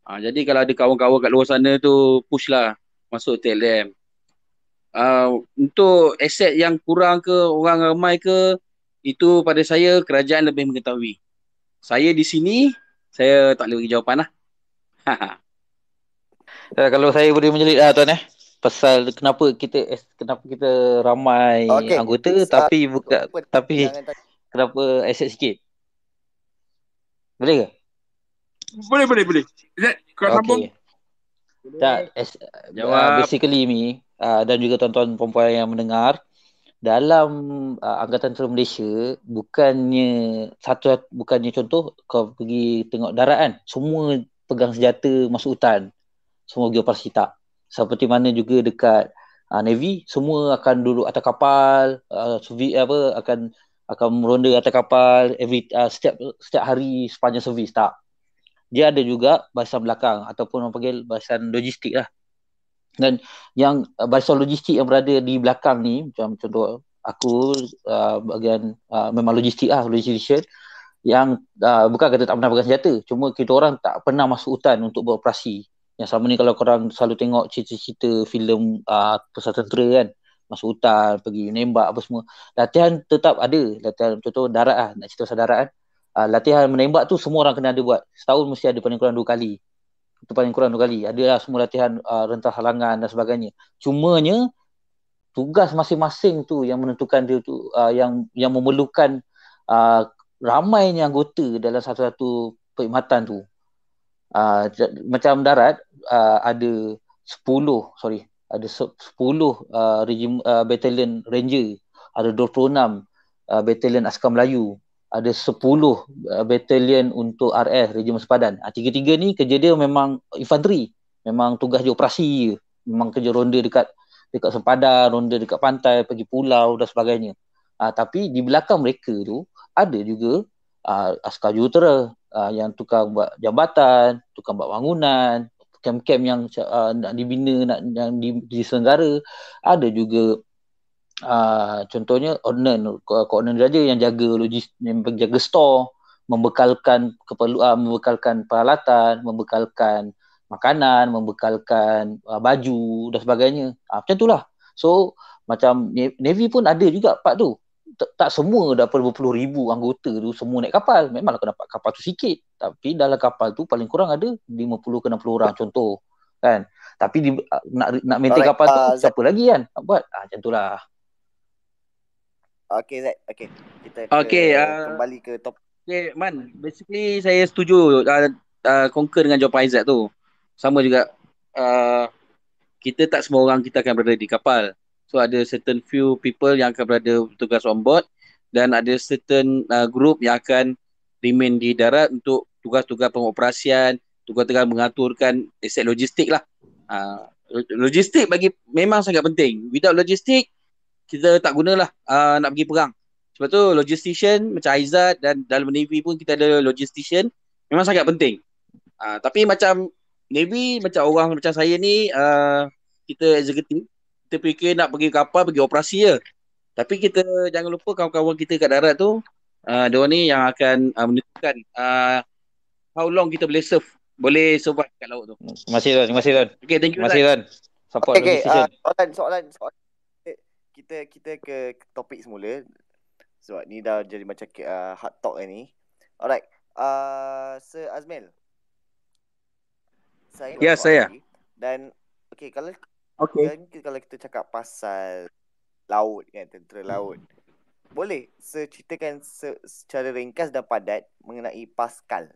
Ha, jadi kalau ada kawan-kawan kat luar sana tu push lah masuk Telegram. Uh, ha, untuk aset yang kurang ke orang ramai ke itu pada saya kerajaan lebih mengetahui. Saya di sini saya tak boleh bagi jawapan lah. *laughs* ya, kalau saya boleh menjelit lah tuan eh. Pasal kenapa kita kenapa kita ramai okay. anggota Sa- tapi buka tapi kenapa aset sikit. Boleh ke? boleh boleh boleh. Zat kau okay. sambung. Tak as, Jawab. Uh, basically me uh, dan juga tuan-tuan perempuan yang mendengar dalam uh, angkatan tentera Malaysia bukannya satu bukannya contoh kau pergi tengok darat kan semua pegang senjata masuk hutan semua pergi operasi tak seperti mana juga dekat uh, navy semua akan duduk atas kapal uh, suvi apa akan akan meronda atas kapal every uh, setiap setiap hari sepanjang servis tak dia ada juga bahasa belakang ataupun orang panggil bahasa logistik lah. Dan yang eh, bahasa logistik yang berada di belakang ni, macam contoh aku uh, ah, bagian uh, ah, memang logistik lah, logistician yang uh, bukan kata tak pernah pegang senjata, cuma kita orang tak pernah masuk hutan untuk beroperasi. Yang selama ni kalau korang selalu tengok cerita-cerita filem uh, pesawat tentera kan, masuk hutan, pergi menembak apa semua, latihan tetap ada, latihan contoh darat lah, nak cerita pasal darat Lah uh, latihan menembak tu semua orang kena ada buat. Setahun mesti ada paling kurang dua kali. Itu paling kurang dua kali. Adalah semua latihan uh, ah, rentas halangan dan sebagainya. Cumanya tugas masing-masing tu yang menentukan dia tu uh, yang yang memerlukan uh, yang anggota dalam satu-satu perkhidmatan tu. Uh, macam darat uh, ada sepuluh sorry ada sepuluh uh, uh, battalion ranger ada 26 uh, battalion askar Melayu ada 10 uh, batalion untuk RS rejim sempadan. Ah uh, tiga-tiga ni kerja dia memang infanteri. Memang tugas dia operasi, memang kerja ronda dekat dekat sempadan, ronda dekat pantai, pergi pulau dan sebagainya. Ah uh, tapi di belakang mereka tu ada juga uh, askar jurutera uh, yang tukang buat jambatan, tukang buat bangunan, kem-kem yang uh, nak dibina, nak yang di, diselenggara. Ada juga uh, contohnya owner ko raja yang jaga logis, yang jaga store membekalkan keperluan ah, membekalkan peralatan membekalkan makanan membekalkan uh, baju dan sebagainya uh, macam itulah so macam navy pun ada juga part tu tak semua dapat berpuluh ribu anggota tu semua naik kapal memanglah kena dapat kapal tu sikit tapi dalam kapal tu paling kurang ada 50 ke 60 orang contoh kan tapi di, nak nak maintain kapal tu siapa lagi kan nak buat ah macam itulah Okay Zed, okay. Kita okay, uh, kembali ke top. Okay Man, basically saya setuju uh, uh, conquer dengan jawapan Izzat tu. Sama juga uh, kita tak semua orang kita akan berada di kapal. So ada certain few people yang akan berada tugas on board dan ada certain uh, group yang akan remain di darat untuk tugas-tugas pengoperasian, tugas-tugas mengaturkan aset logistik lah. Uh, logistik bagi memang sangat penting. Without logistik, kita tak gunalah uh, nak pergi perang. Sebab tu logistician macam Aizat dan dalam Navy pun kita ada logistician memang sangat penting. Uh, tapi macam Navy macam orang macam saya ni uh, kita executive kita fikir nak pergi kapal pergi operasi je. Tapi kita jangan lupa kawan-kawan kita kat darat tu uh, dia ni yang akan uh, menentukan uh, how long kita boleh serve boleh sobat kat laut tu. Terima kasih Tuan. Terima kasih Tuan. Okay, thank you. Terima kasih Tuan. Support okay, okay. Uh, soalan, soalan, soalan kita kita ke, topik semula sebab ni dah jadi macam uh, hot talk lah ni. Alright. Uh, Sir Azmil. Saya Ya, yeah, saya. Dan okay, kalau okay. kalau kita cakap pasal laut kan, tentera laut. Hmm. Boleh ceritakan se- secara ringkas dan padat mengenai Pascal.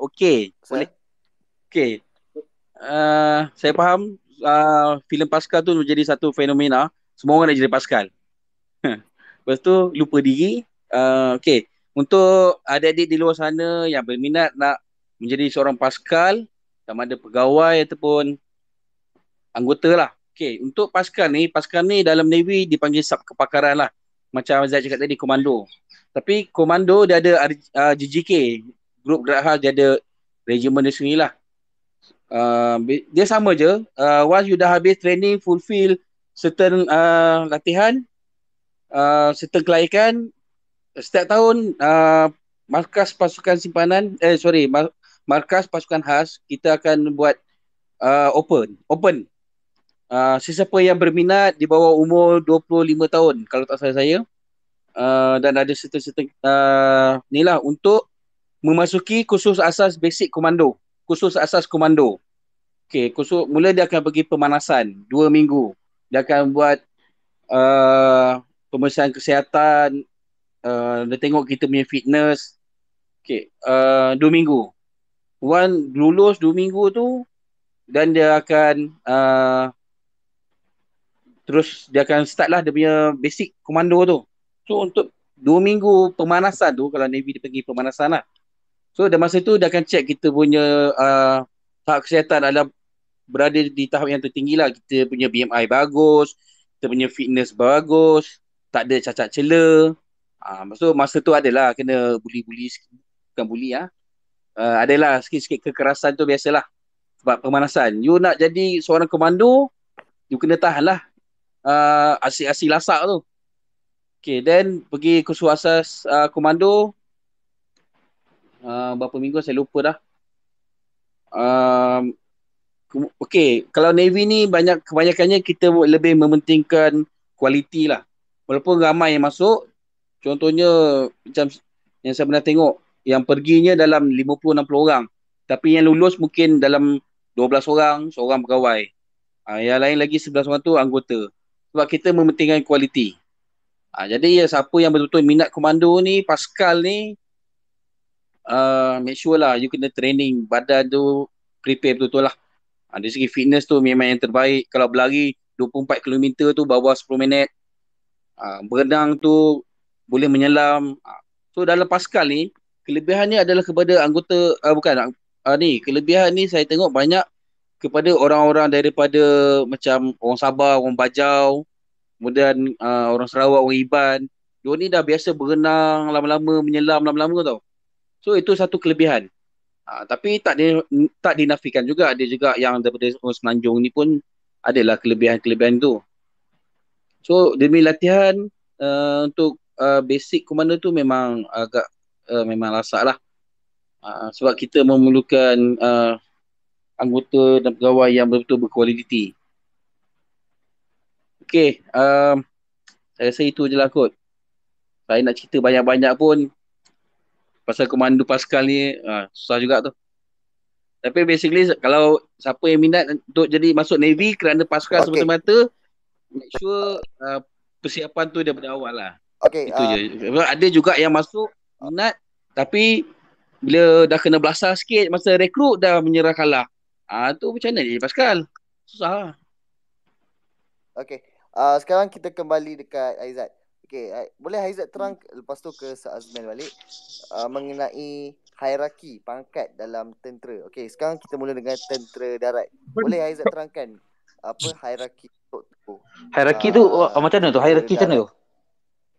Okay, boleh. Okay, Eh, saya faham uh, filem Pascal tu menjadi satu fenomena semua orang nak jadi Pascal lepas tu lupa diri uh, eh, okay. untuk adik-adik di luar sana yang berminat nak menjadi seorang Pascal sama ada pegawai ataupun anggota lah okay. untuk Pascal ni, Pascal ni dalam Navy dipanggil sub kepakaran lah macam Zaid cakap tadi, komando tapi komando dia ada uh, GGK grup gerak hal dia ada regimen dia sendiri lah uh, dia sama je uh, once you dah habis training fulfill certain uh, latihan uh, certain kelayakan setiap tahun uh, markas pasukan simpanan eh sorry markas pasukan khas kita akan buat uh, open open uh, sesiapa yang berminat di bawah umur 25 tahun kalau tak salah saya uh, dan ada certain-certain uh, ni lah untuk memasuki kursus asas basic komando khusus asas komando. Okey, khusus mula dia akan pergi pemanasan dua minggu. Dia akan buat uh, pemeriksaan kesihatan, uh, dia tengok kita punya fitness. Okey, uh, dua minggu. Puan lulus dua minggu tu dan dia akan uh, terus dia akan start lah dia punya basic komando tu. So untuk dua minggu pemanasan tu kalau Navy dia pergi pemanasan lah. So dalam masa tu dia akan check kita punya uh, tahap kesihatan dalam berada di tahap yang tertinggi lah. Kita punya BMI bagus, kita punya fitness bagus, tak ada cacat cela. Ah, uh, so masa tu adalah kena buli-buli, bukan buli ah. ah, lah. Ya. Uh, adalah sikit-sikit kekerasan tu biasalah sebab pemanasan. You nak jadi seorang komando, you kena tahan lah uh, ah, asik-asik lasak tu. Okay, then pergi kursus asas uh, komando, Ah, berapa minggu saya lupa dah. Ah, um, okay, kalau Navy ni banyak kebanyakannya kita lebih mementingkan kualiti lah. Walaupun ramai yang masuk, contohnya macam yang saya pernah tengok, yang perginya dalam 50-60 orang. Tapi yang lulus mungkin dalam 12 orang, seorang pegawai. Uh, yang lain lagi 11 orang tu anggota. Sebab kita mementingkan kualiti. Ha, jadi ya siapa yang betul-betul minat komando ni Pascal ni uh, make sure lah you kena training badan tu prepare betul-betul lah. Uh, dari segi fitness tu memang yang terbaik. Kalau berlari 24 km tu bawah 10 minit. Uh, berenang tu boleh menyelam. Uh, so dalam Pascal ni kelebihan adalah kepada anggota uh, bukan uh, ni kelebihan ni saya tengok banyak kepada orang-orang daripada macam orang Sabah, orang Bajau, kemudian uh, orang Sarawak, orang Iban. Dia ni dah biasa berenang lama-lama, menyelam lama-lama tau. So itu satu kelebihan. Ha, tapi tak di, tak dinafikan juga ada juga yang daripada orang semenanjung ni pun adalah kelebihan-kelebihan tu. So demi latihan uh, untuk uh, basic komando tu memang agak uh, memang rasak lah. Uh, sebab kita memerlukan uh, anggota dan pegawai yang betul-betul berkualiti. Okay, uh, saya rasa itu je lah kot. Saya nak cerita banyak-banyak pun pasal komando Pascal ni ha, susah juga tu. Tapi basically kalau siapa yang minat untuk jadi masuk Navy kerana Pascal okay. semata-mata make sure uh, persiapan tu daripada awal lah. Okay. Itu uh, je. Ada juga yang masuk minat tapi bila dah kena belasah sikit masa rekrut dah menyerah kalah. Ah uh, tu macam mana ni Pascal? Susah lah. Okay. Uh, sekarang kita kembali dekat Aizat. Uh, Okay, eh, boleh Haizat hmm. terang hmm. lepas tu ke Saazman balik uh, mengenai hierarki pangkat dalam tentera. Okay, sekarang kita mula dengan tentera darat. Boleh Haizat terangkan apa hierarki tu? Hierarki uh, tu uh, macam mana tu? Hierarki macam mana tu?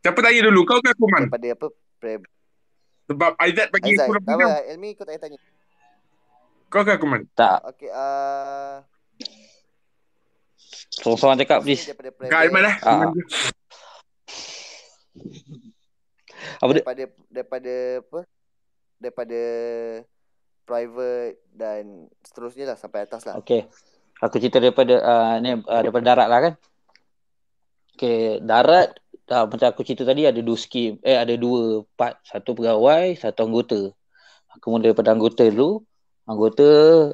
Siapa tanya dulu? Kau ke aku, Man? Pada apa? Pre- Sebab Aizat bagi Aizat, aku Tak apa, Elmi kau tak tanya. Kau ke aku, Man? Tak. Okay, uh... Ah. Sorang-sorang cakap, please. Kak Aiman lah apa daripada dia? daripada apa daripada private dan seterusnya lah sampai atas lah okey aku cerita daripada uh, ni uh, daripada darat lah kan okey darat uh, macam aku cerita tadi ada dua skim eh ada dua part satu pegawai satu anggota aku mula daripada anggota dulu anggota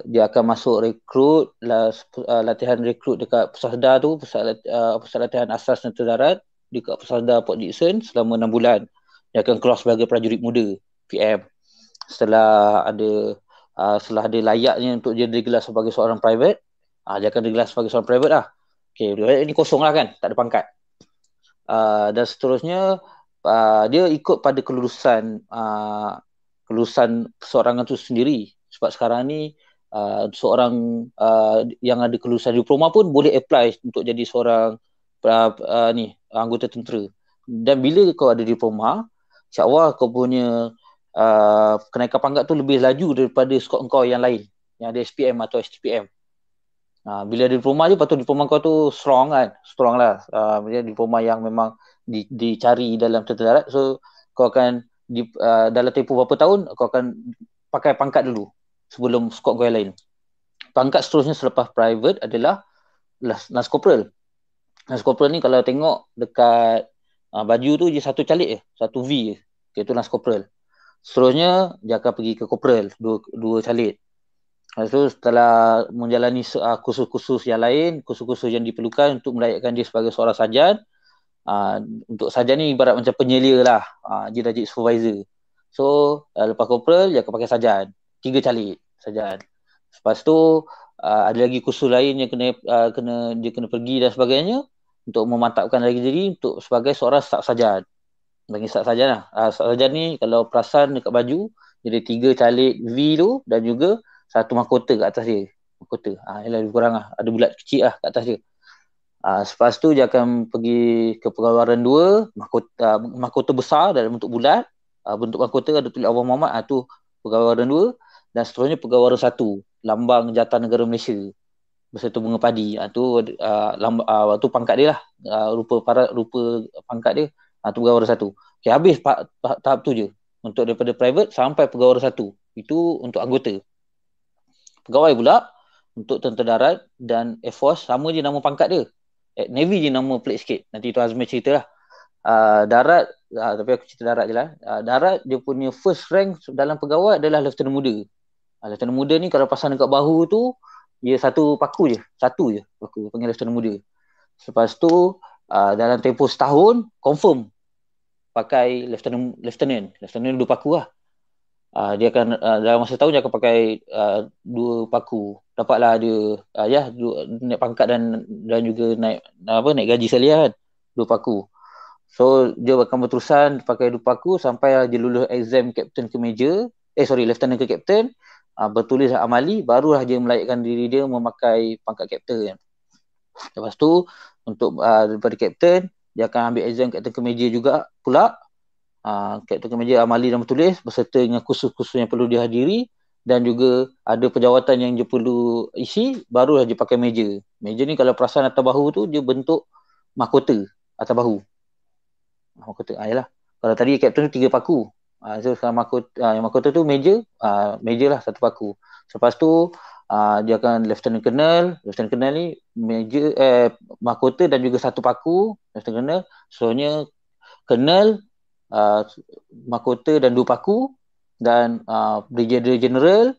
dia akan masuk rekrut lah, latihan rekrut dekat pusat sedar tu pusat, uh, pusat latihan asas negara darat dekat Pusada Port Dickson selama 6 bulan dia akan keluar sebagai prajurit muda PM setelah ada uh, setelah ada layaknya untuk dia digelar sebagai seorang private uh, dia akan digelar sebagai seorang private lah okay, ini kosong lah kan tak ada pangkat uh, dan seterusnya uh, dia ikut pada kelulusan uh, kelulusan seorang itu sendiri sebab sekarang ni uh, seorang uh, yang ada kelulusan diploma pun boleh apply untuk jadi seorang uh, uh, ni anggota tentera. Dan bila kau ada diploma, insyaAllah kau punya uh, kenaikan pangkat tu lebih laju daripada skot kau yang lain, yang ada SPM atau STPM. Uh, ah, bila ada diploma je, patut diploma kau tu strong kan, strong lah. Uh, ah, diploma yang memang di, dicari dalam tentera darat, so kau akan di, uh, dalam tempoh berapa tahun, kau akan pakai pangkat dulu sebelum skot kau yang lain. Pangkat seterusnya selepas private adalah nas last corporal Nas Corporal ni kalau tengok dekat uh, baju tu je satu calik je, satu V je. Okay, tu Nas Corporal. Seterusnya dia akan pergi ke Corporal, dua, dua calik. Lepas tu setelah menjalani uh, kursus-kursus yang lain, kursus-kursus yang diperlukan untuk melayakkan dia sebagai seorang sajan, uh, untuk sajan ni ibarat macam penyelia lah, uh, dia dah jadi supervisor. So uh, lepas Corporal dia akan pakai sajan, tiga calik sajan. Lepas tu Uh, ada lagi kursus lain yang kena uh, kena dia kena pergi dan sebagainya untuk memantapkan lagi diri untuk sebagai seorang sak sajad. Bagi sat sajadlah. Ah uh, sat sajad ni kalau perasan dekat baju jadi tiga calik V tu dan juga satu mahkota kat atas dia. Mahkota. Ah uh, ialah lebih kurang lah. ada bulat kecil ah kat atas dia. Ah uh, selepas tu dia akan pergi ke pengeluaran dua, mahkota uh, mahkota besar dalam bentuk bulat. Uh, bentuk mahkota ada tulis Allah Muhammad ah uh, tu pengeluaran dua dan seterusnya pengeluaran satu lambang jatah negara Malaysia bersatu bunga padi. Ha, tu uh, ah, lamba, ah, waktu pangkat dia lah. Uh, rupa para, rupa pangkat dia. Ha, tu pegawai satu. Okay, habis pa, pa, tahap tu je. Untuk daripada private sampai pegawai satu. Itu untuk anggota. Pegawai pula untuk tentera darat dan air force sama je nama pangkat dia. At eh, Navy je nama pelik sikit. Nanti tu Azmi ceritalah lah. Uh, darat, uh, tapi aku cerita darat je lah. Uh, darat dia punya first rank dalam pegawai adalah lieutenant muda. Uh, lieutenant muda ni kalau pasang dekat bahu tu dia satu paku je satu je paku panggil astana muda lepas tu uh, dalam tempoh setahun confirm pakai lieutenant lieutenant lieutenant dua paku lah uh, dia akan uh, dalam masa tahun dia akan pakai uh, dua paku dapatlah dia uh, ya yeah, naik pangkat dan dan juga naik apa naik gaji sekali lah kan dua paku so dia akan berterusan pakai dua paku sampai dia lulus exam captain ke major eh sorry lieutenant ke captain uh, bertulis amali barulah dia melayakkan diri dia memakai pangkat kapten lepas tu untuk uh, daripada kapten dia akan ambil exam kapten kemeja juga pula uh, ah, kapten kemeja amali dan bertulis berserta dengan kursus-kursus yang perlu dihadiri dan juga ada perjawatan yang dia perlu isi barulah dia pakai meja meja ni kalau perasan atas bahu tu dia bentuk mahkota atas bahu mahkota ayalah kalau tadi kapten tu tiga paku Ah uh, so sama mahkota uh, yang mahkota tu major, ah uh, mejalah satu paku. Selepas tu uh, dia akan lieutenant colonel, lieutenant colonel ni meja eh mahkota dan juga satu paku, lieutenant colonel. Soalnya colonel ah uh, mahkota dan dua paku dan ah uh, brigadier general,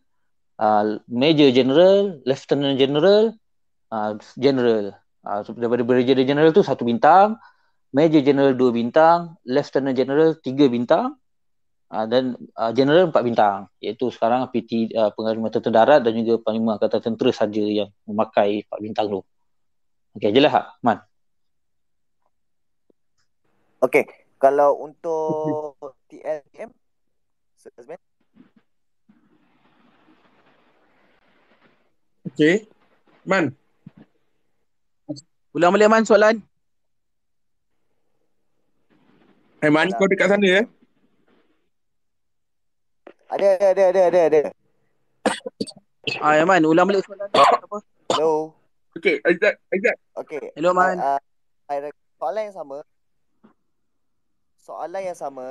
uh, major general, lieutenant general, uh, general. Ah uh, so daripada brigadier general tu satu bintang, major general dua bintang, lieutenant general tiga bintang. Ah, dan uh, general empat bintang iaitu sekarang PT uh, ah, Pengadilan Mata Darat dan juga Panglima Angkatan Tentera saja yang memakai empat bintang tu. Okey, jelas lah, Man? Okey, kalau untuk TLM, Azman? Okey, Man. Ulang balik Man soalan. Eh hey, Man, kau dekat sana ya? Eh? Ada, ada, ada, ada, ada. *coughs* Ah, ya, Man. Ulang balik soalan. *coughs* Hello. Okay, exact, exact, Okay. Hello, Man. Uh, ah, ah, soalan yang sama. Soalan yang sama.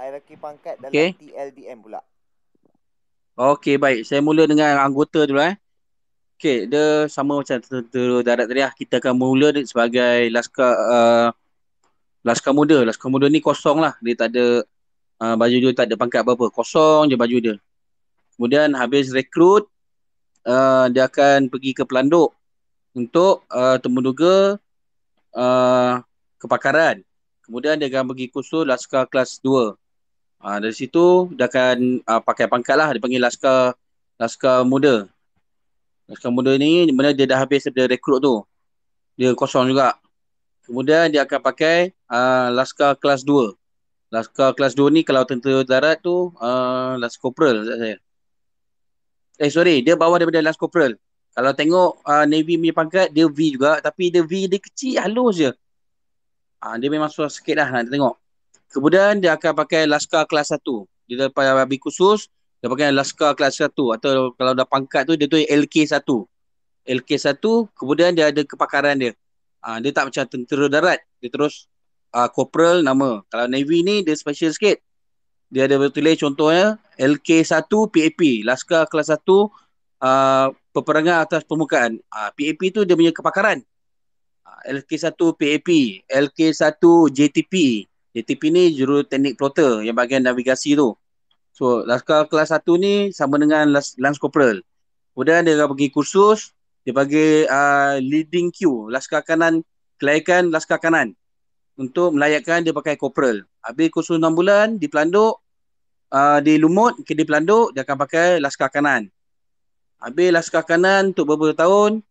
Hierarki pangkat dalam okay. TLDM pula. Okay, baik. Saya mula dengan anggota dulu, eh. Okay, dia sama macam tentera darat tadi lah. Kita akan mula sebagai laskar uh, laskar muda. Laskar muda ni kosong lah. Dia tak ada uh, baju dia tak ada pangkat apa-apa kosong je baju dia kemudian habis rekrut uh, dia akan pergi ke pelanduk untuk uh, ah, temuduga uh, kepakaran kemudian dia akan pergi kursus laskar kelas 2 uh, dari situ dia akan uh, pakai pangkat lah dia panggil laskar laskar muda laskar muda ni mana dia dah habis daripada rekrut tu dia kosong juga Kemudian dia akan pakai uh, laskar kelas Laskar kelas 2 ni kalau tentu darat tu uh, Last Corporal saya. Eh sorry, dia bawah daripada Last Corporal. Kalau tengok uh, Navy punya pangkat, dia V juga. Tapi dia V dia kecil, halus je. Uh, dia memang susah sikit lah nak tengok. Kemudian dia akan pakai Laskar kelas 1. Dia dapat babi khusus, dia pakai Laskar kelas 1. Atau kalau dah pangkat tu, dia tu LK1. LK1, kemudian dia ada kepakaran dia. Uh, dia tak macam tentu darat. Dia terus uh, corporal nama. Kalau Navy ni dia special sikit. Dia ada tulis contohnya LK1 PAP, Laskar Kelas 1 uh, ah, Peperangan Atas Permukaan. Uh, ah, PAP tu dia punya kepakaran. Uh, LK1 PAP, LK1 JTP. JTP ni teknik Plotter yang bahagian navigasi tu. So Laskar Kelas 1 ni sama dengan lans Corporal. Kemudian dia akan pergi kursus, dia bagi uh, leading queue, Laskar Kanan, kelayakan Laskar Kanan untuk melayakkan dia pakai corporal. Habis kursus enam bulan, dipelanduk, uh, lumut, okay, dipelanduk, dia akan pakai laskar kanan. Habis laskar kanan untuk beberapa tahun,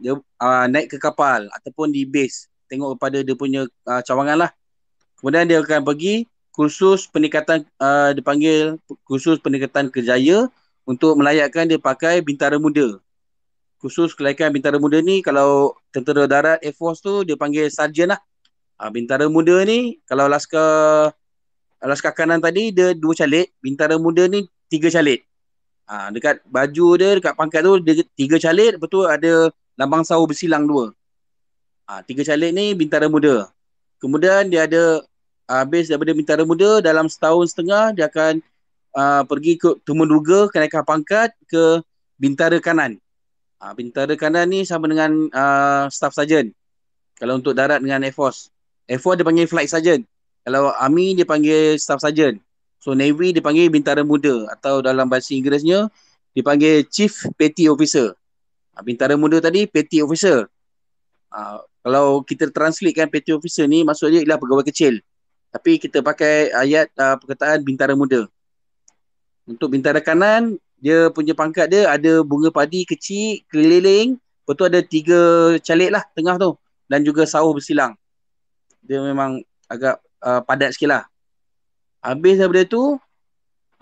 dia uh, naik ke kapal ataupun di base. Tengok kepada dia punya uh, cawangan lah. Kemudian dia akan pergi kursus peningkatan, uh, panggil kursus peningkatan kerjaya untuk melayakkan dia pakai bintara muda. Khusus kelayakan bintara muda ni kalau tentera darat Air Force tu dia panggil sarjan lah. Uh, bintara muda ni kalau laskar laskar kanan tadi dia dua calit, bintara muda ni tiga calit. Uh, dekat baju dia, dekat pangkat tu dia tiga calit, lepas tu ada lambang sawo bersilang dua. Uh, tiga calit ni bintara muda. Kemudian dia ada uh, habis daripada bintara muda dalam setahun setengah dia akan uh, pergi ke duga kenaikan pangkat ke bintara kanan. Uh, bintara kanan ni sama dengan uh, staff sergeant. Kalau untuk darat dengan Air Force. Air Force dia panggil flight sergeant. Kalau Army dia panggil staff sergeant. So Navy dia panggil bintara muda atau dalam bahasa Inggerisnya dia panggil chief petty officer. Ah, bintara muda tadi petty officer. Uh, kalau kita translate kan petty officer ni maksudnya ialah pegawai kecil. Tapi kita pakai ayat uh, perkataan bintara muda. Untuk bintara kanan dia punya pangkat dia ada bunga padi kecil keliling. Lepas tu ada tiga calik lah tengah tu. Dan juga sawah bersilang dia memang agak uh, padat sikit lah. Habis daripada tu,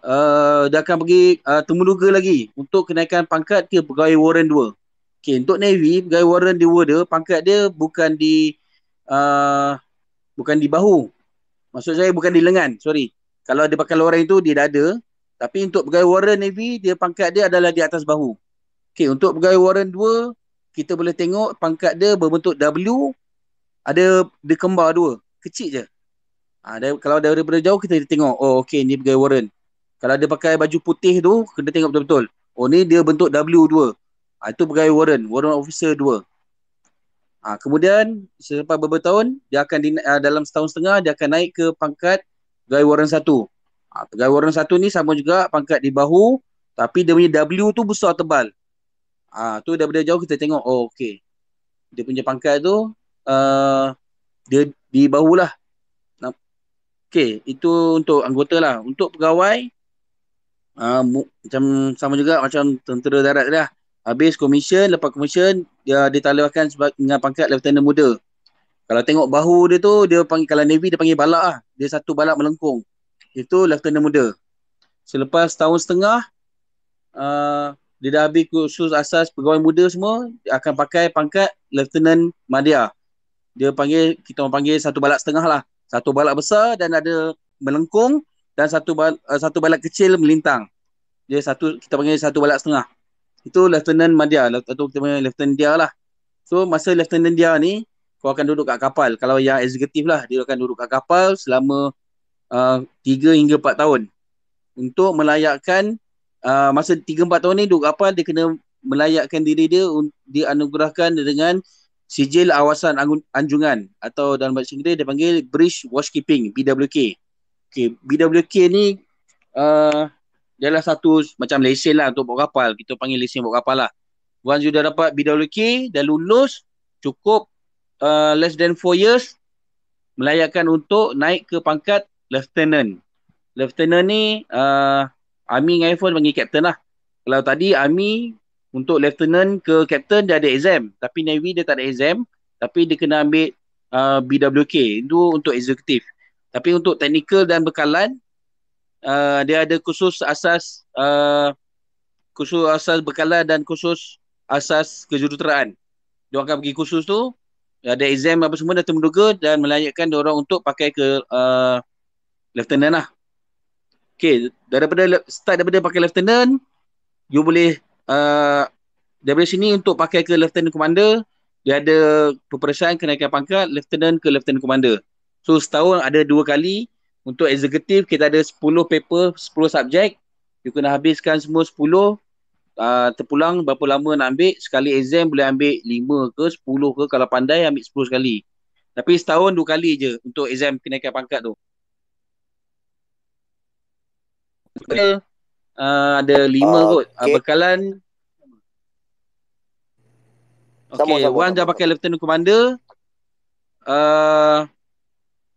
uh, dia akan pergi uh, temuduga lagi untuk kenaikan pangkat ke pegawai warren 2. Okay, untuk Navy, pegawai warren 2 dia, pangkat dia bukan di uh, bukan di bahu. Maksud saya bukan di lengan, sorry. Kalau dia pakai loreng itu, dia dah ada. Tapi untuk pegawai warren Navy, dia pangkat dia adalah di atas bahu. Okay, untuk pegawai warren 2, kita boleh tengok pangkat dia berbentuk W ada dia kembar dua kecil je ha, dia, kalau dari daripada jauh kita tengok oh okey ni pegawai warren kalau dia pakai baju putih tu kena tengok betul-betul oh ni dia bentuk W2 ha, ah, itu pegawai warren warren officer 2 ha, ah, kemudian selepas beberapa tahun dia akan di, uh, dalam setahun setengah dia akan naik ke pangkat pegawai warren 1 ha, pegawai warren 1 ni sama juga pangkat di bahu tapi dia punya W tu besar tebal Ah ha, tu daripada jauh kita tengok oh okey. Dia punya pangkat tu Uh, dia di bawulah. Okey, itu untuk anggota lah. Untuk pegawai, uh, macam sama juga macam tentera darat dia lah. Habis komisen, lepas komisen, dia ditalibahkan sebab, dengan pangkat lieutenant muda. Kalau tengok bahu dia tu, dia panggil, kalau Navy dia panggil balak lah. Dia satu balak melengkung. Itu lieutenant muda. Selepas tahun setengah, uh, dia dah habis kursus asas pegawai muda semua, dia akan pakai pangkat lieutenant madia dia panggil kita orang panggil satu balak setengah lah satu balak besar dan ada melengkung dan satu bal, uh, eh, satu balak kecil melintang dia satu kita panggil satu balak setengah itu lieutenant madia atau kita panggil lieutenant dia lah so masa lieutenant dia ni kau akan duduk kat kapal kalau yang eksekutif lah dia akan duduk kat kapal selama uh, hingga empat tahun untuk melayakkan uh, masa tiga empat tahun ni duduk kapal dia kena melayakkan diri dia dianugerahkan dengan sijil awasan anjungan atau dalam bahasa Inggeris dia panggil bridge watchkeeping BWK. Okey, BWK ni uh, dia adalah satu macam lesen lah untuk buat kapal. Kita panggil lesen buat kapal lah. Once you dah dapat BWK, dah lulus, cukup uh, less than 4 years melayakkan untuk naik ke pangkat lieutenant. Lieutenant ni uh, Ami dengan iPhone panggil captain lah. Kalau tadi Ami untuk lieutenant ke captain dia ada exam tapi navy dia tak ada exam tapi dia kena ambil uh, BWK itu untuk eksekutif tapi untuk technical dan bekalan uh, dia ada khusus asas uh, khusus asas bekalan dan khusus asas kejuruteraan dia akan pergi khusus tu ada exam apa semua dah temuduga dan melayakkan dia orang untuk pakai ke uh, lieutenant lah Okay, daripada start daripada pakai lieutenant, you boleh uh, daripada sini untuk pakai ke Lieutenant Commander, dia ada peperiksaan kenaikan pangkat Lieutenant ke Lieutenant Commander. So setahun ada dua kali. Untuk eksekutif kita ada 10 paper, 10 subjek. You kena habiskan semua 10. Uh, ah, terpulang berapa lama nak ambil. Sekali exam boleh ambil 5 ke 10 ke. Kalau pandai ambil 10 kali. Tapi setahun dua kali je untuk exam kenaikan pangkat tu. Okay uh, ada lima uh, kot. Ah, okay. Uh, bekalan. Okay, Wan dah pakai Lieutenant Commander. Uh,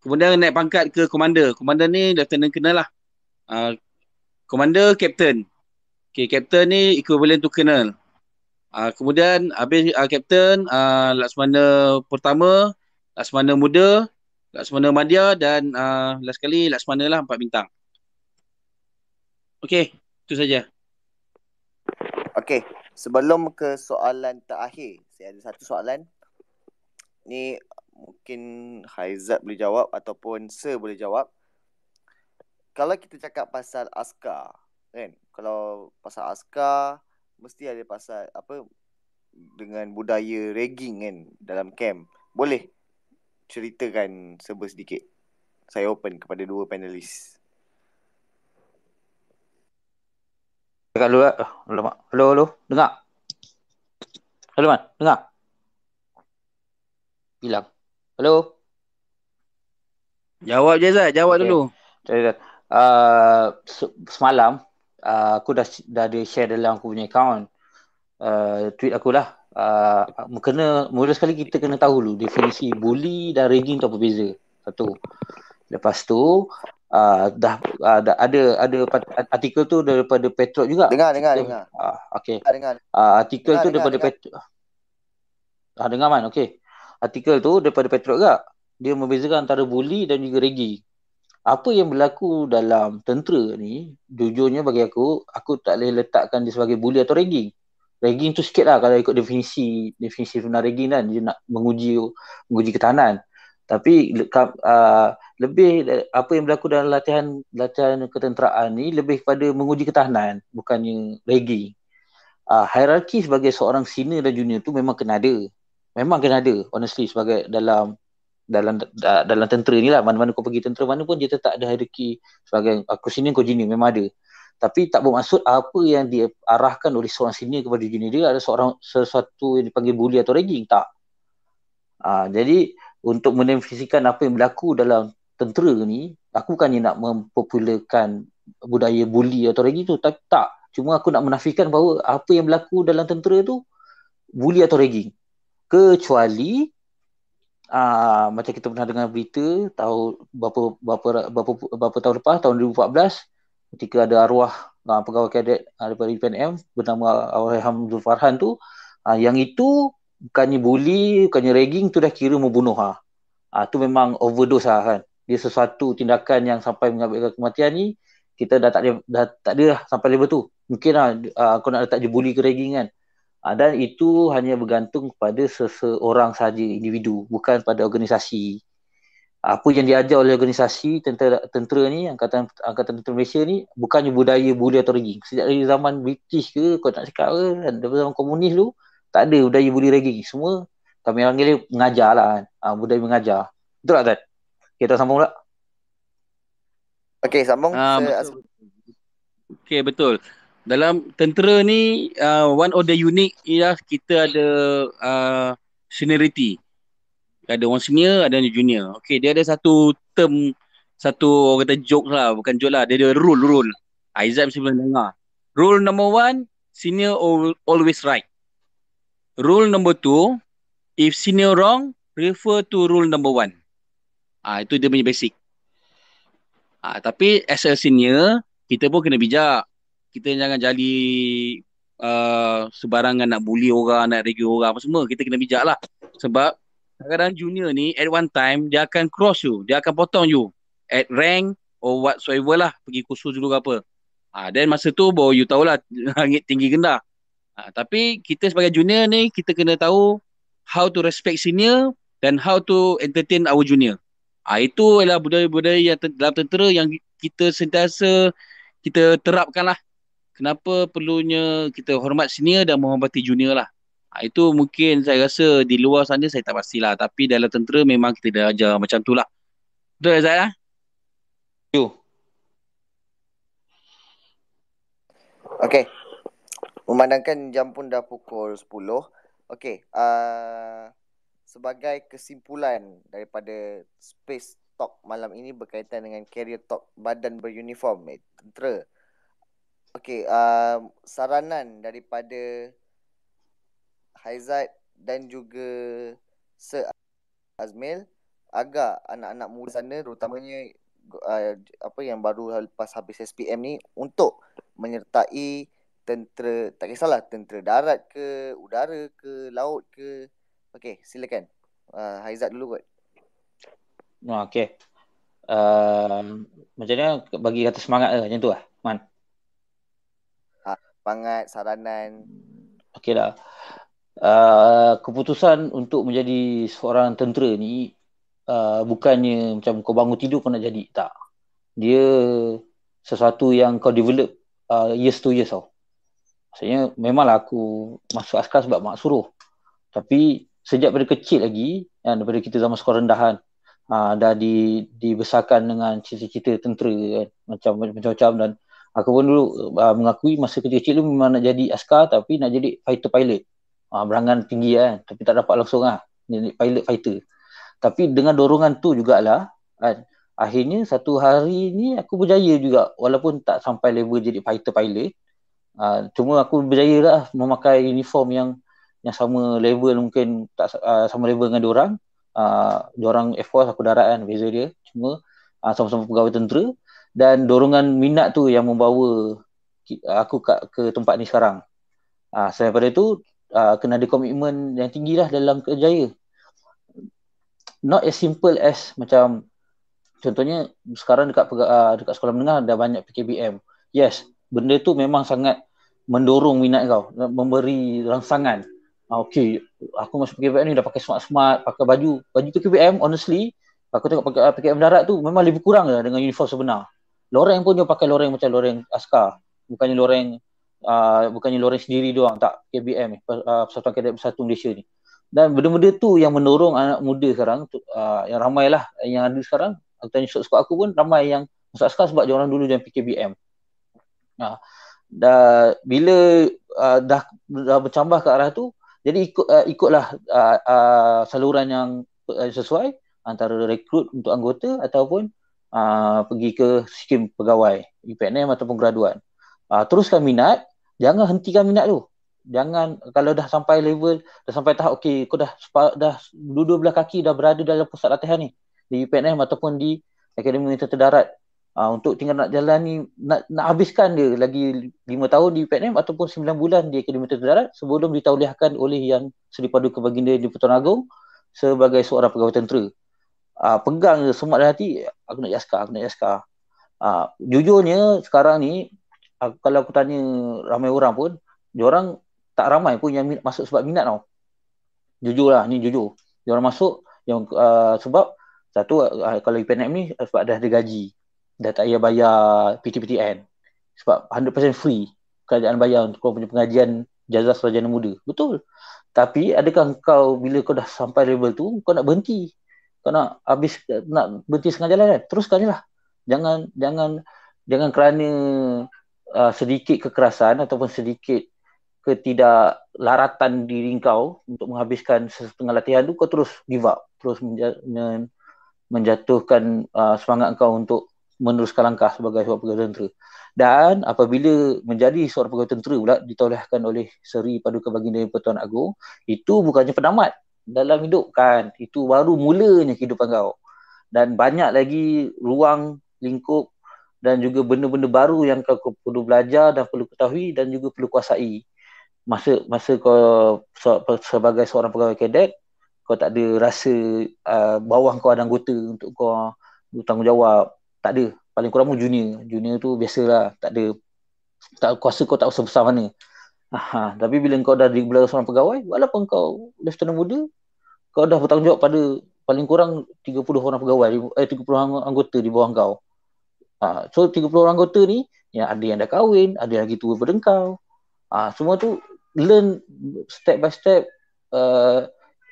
kemudian naik pangkat ke Commander. Commander ni Lieutenant kenal lah. Uh, Commander, Captain. Okay, Captain ni equivalent to Colonel. Uh, kemudian habis uh, Captain, uh, Laksmana pertama, Laksmana muda, Laksmana madia dan uh, last kali Laksmana lah empat bintang. Okay. Itu saja. Okey, sebelum ke soalan terakhir, saya ada satu soalan. Ni mungkin Haizat boleh jawab ataupun Sir boleh jawab. Kalau kita cakap pasal askar, kan? Kalau pasal askar, mesti ada pasal apa dengan budaya ragging kan dalam camp. Boleh ceritakan sebesar sedikit. Saya open kepada dua panelis. Dekat lu eh, lah. Hello, hello. Dengar. Hello, Man. Dengar. Hilang. Hello. Jawab je, Zat. Jawab okay. dulu. Okay. Uh, semalam, uh, aku dah, dah ada share dalam aku punya account. Uh, tweet aku lah. Uh, kena, mula sekali kita kena tahu dulu definisi bully dan raging tu apa beza. Satu. Lepas tu uh, dah, uh, dah ada ada artikel tu daripada Petrol juga. Dengar dengar dengar. Ah uh, okey. Dengar. Uh, artikel dengar, tu daripada Petrol. Ah uh, dengar man okey. Artikel tu daripada Petrol juga. Dia membezakan antara bully dan juga regi. Apa yang berlaku dalam tentera ni, jujurnya bagi aku, aku tak boleh letakkan dia sebagai bully atau regi. Ragging tu sikit lah kalau ikut definisi definisi sebenar ragging kan dia nak menguji menguji ketahanan tapi uh, lebih apa yang berlaku dalam latihan latihan ketenteraan ni lebih kepada menguji ketahanan bukannya regi ah, hierarki sebagai seorang senior dan junior tu memang kena ada memang kena ada honestly sebagai dalam dalam dalam tentera ni lah mana-mana kau pergi tentera mana pun dia tetap ada hierarki sebagai ah, aku senior kau junior memang ada tapi tak bermaksud apa yang diarahkan oleh seorang senior kepada junior dia ada seorang sesuatu yang dipanggil bully atau regi tak uh, jadi untuk menafsirkan apa yang berlaku dalam tentera ni aku bukan nak mempopularkan budaya buli atau regi tu tak, tak cuma aku nak menafikan bahawa apa yang berlaku dalam tentera tu buli atau regging kecuali aa, macam kita pernah dengar berita tahu berapa berapa, berapa berapa berapa tahun lepas tahun 2014 ketika ada arwah aa, pegawai kadet daripada PNM bernama Awal Hamzul Farhan tu aa, yang itu bukannya bully, bukannya ragging tu dah kira membunuh ha. Ha, tu memang overdose lah kan. Dia sesuatu tindakan yang sampai mengambilkan kematian ni, kita dah tak ada, dah tak ada lah sampai level tu. Mungkin lah aku nak letak je bully ke ragging kan. Ha, dan itu hanya bergantung kepada seseorang saja individu, bukan pada organisasi. Apa yang diajar oleh organisasi tentera, tentera ni, Angkatan, Angkatan Tentera Malaysia ni, bukannya budaya bully atau ragging. Sejak dari zaman British ke, kau nak cakap ke kan, dari zaman komunis tu, tak ada budaya bully ragging Semua Kami panggil dia Mengajar lah uh, Budaya mengajar Betul tak Tad? Kita sambung pula Okay sambung uh, betul. Okay betul Dalam tentera ni uh, One of the unique Ialah kita ada uh, Seniority Ada orang senior Ada orang junior Okay dia ada satu term Satu orang kata joke lah Bukan joke lah Dia ada rule rule Aizam sebelum dengar Rule number one Senior always right rule number two, if senior wrong, refer to rule number one. Ah, itu dia punya basic. Ah, tapi as a senior, kita pun kena bijak. Kita jangan jadi uh, sebarangan nak bully orang, nak regu orang apa semua. Kita kena bijak lah. Sebab kadang-kadang junior ni at one time, dia akan cross you. Dia akan potong you. At rank or whatsoever lah. Pergi kursus dulu ke apa. Ah, then masa tu, boy, you tahulah *laughs* langit tinggi rendah. Ha, tapi kita sebagai junior ni kita kena tahu how to respect senior dan how to entertain our junior. Ha, itu adalah budaya-budaya yang dalam tentera yang kita sentiasa kita terapkan lah. Kenapa perlunya kita hormat senior dan menghormati junior lah. Ha, itu mungkin saya rasa di luar sana saya tak pastilah. Tapi dalam tentera memang kita dah ajar macam tu lah. Betul tak Zahid? Okay. Memandangkan jam pun dah pukul 10. okay. uh, sebagai kesimpulan daripada space talk malam ini berkaitan dengan career talk badan beruniform eh, Okay, uh, saranan daripada Haizat dan juga Sir Azmil agar anak-anak muda sana terutamanya uh, apa yang baru lepas habis SPM ni untuk menyertai tentera tak kisahlah tentera darat ke udara ke laut ke okey silakan uh, Haizat dulu kot no okey uh, macam mana bagi kata semangat lah, macam tu lah man ha, semangat saranan okey lah uh, keputusan untuk menjadi seorang tentera ni uh, bukannya macam kau bangun tidur kau nak jadi tak dia sesuatu yang kau develop uh, years to years tau Maksudnya memanglah aku masuk askar sebab mak suruh. Tapi sejak dari kecil lagi, kan, daripada kita zaman sekolah rendahan, ha, dah di, dibesarkan dengan cerita-cerita tentera kan, macam, macam-macam dan aku pun dulu ha, mengakui masa kecil-kecil tu memang nak jadi askar tapi nak jadi fighter pilot. Ha, berangan tinggi kan, tapi tak dapat langsung lah ha, jadi pilot fighter. Tapi dengan dorongan tu jugalah, kan, akhirnya satu hari ni aku berjaya juga walaupun tak sampai level jadi fighter pilot, Uh, cuma aku berjaya lah memakai uniform yang yang sama level mungkin tak uh, sama level dengan diorang. Uh, diorang Air Force aku darat kan beza dia. Cuma uh, sama-sama pegawai tentera dan dorongan minat tu yang membawa aku kat, ke tempat ni sekarang. Uh, selain daripada tu uh, kena ada komitmen yang tinggi lah dalam kerjaya. Not as simple as macam contohnya sekarang dekat uh, dekat sekolah menengah dah banyak PKBM. Yes, benda tu memang sangat mendorong minat kau memberi rangsangan ah, Okay, aku masuk PKPM ni dah pakai smart-smart pakai baju baju tu PKPM honestly aku tengok pakai ah, PKPM darat tu memang lebih kurang lah dengan uniform sebenar loreng pun dia pakai loreng macam loreng askar bukannya loreng uh, bukannya loreng sendiri doang tak KBM uh, Persatuan Kadet Bersatu Malaysia ni dan benda-benda tu yang mendorong anak muda sekarang uh, yang ramailah yang ada sekarang aku tanya short aku pun ramai yang masuk askar sebab dia orang dulu jangan PKBM Uh, dah bila uh, dah, dah bercambah ke arah tu, jadi ikut uh, ikutlah uh, uh, saluran yang uh, sesuai antara rekrut untuk anggota ataupun uh, pergi ke skim pegawai IPNM ataupun graduan. Uh, teruskan minat, jangan hentikan minat tu. Jangan kalau dah sampai level, dah sampai tahap okey, kau dah dah duduk belah kaki dah berada dalam pusat latihan ni di UPNM ataupun di Akademi Militer darat. Uh, untuk tinggal nak jalan ni nak, nak habiskan dia lagi 5 tahun di Vietnam ataupun 9 bulan di Akademi Tentera Darat sebelum ditaulihkan oleh yang Seri Paduka Baginda di Putera Agong sebagai seorang pegawai tentera. Uh, pegang semua dalam hati aku nak jaskar, aku nak jaskar. Uh, ah, jujurnya sekarang ni aku, kalau aku tanya ramai orang pun dia orang tak ramai pun yang minat, masuk sebab minat tau. lah ni jujur. Dia orang masuk yang uh, sebab satu uh, kalau IPNM ni sebab dah ada gaji dah tak payah bayar PTPTN sebab 100% free kerajaan bayar untuk kau punya pengajian jazah sarjana muda betul tapi adakah kau bila kau dah sampai level tu kau nak berhenti kau nak habis nak berhenti sengaja jalan kan teruskanlah jangan jangan jangan kerana uh, sedikit kekerasan ataupun sedikit ketidaklaratan diri kau untuk menghabiskan setengah latihan tu kau terus give up terus menjatuhkan uh, semangat kau untuk meneruskan langkah sebagai seorang pegawai tentera. Dan apabila menjadi seorang pegawai tentera pula ditolehkan oleh Seri Paduka Baginda yang Pertuan Agong, itu bukannya penamat dalam hidup kan. Itu baru mulanya kehidupan kau. Dan banyak lagi ruang, lingkup dan juga benda-benda baru yang kau perlu belajar dan perlu ketahui dan juga perlu kuasai. Masa masa kau sebagai seorang pegawai kadet, kau tak ada rasa uh, bawah kau ada anggota untuk kau bertanggungjawab tak ada paling kurang pun junior junior tu biasalah tak ada tak kuasa kau tak usah besar mana Aha, tapi bila kau dah belakang seorang pegawai walaupun kau lieutenant muda kau dah bertanggungjawab pada paling kurang 30 orang pegawai eh 30 anggota di bawah kau Ah, so 30 orang anggota ni yang ada yang dah kahwin, ada yang lagi tua daripada kau. Ah, ha, semua tu learn step by step uh,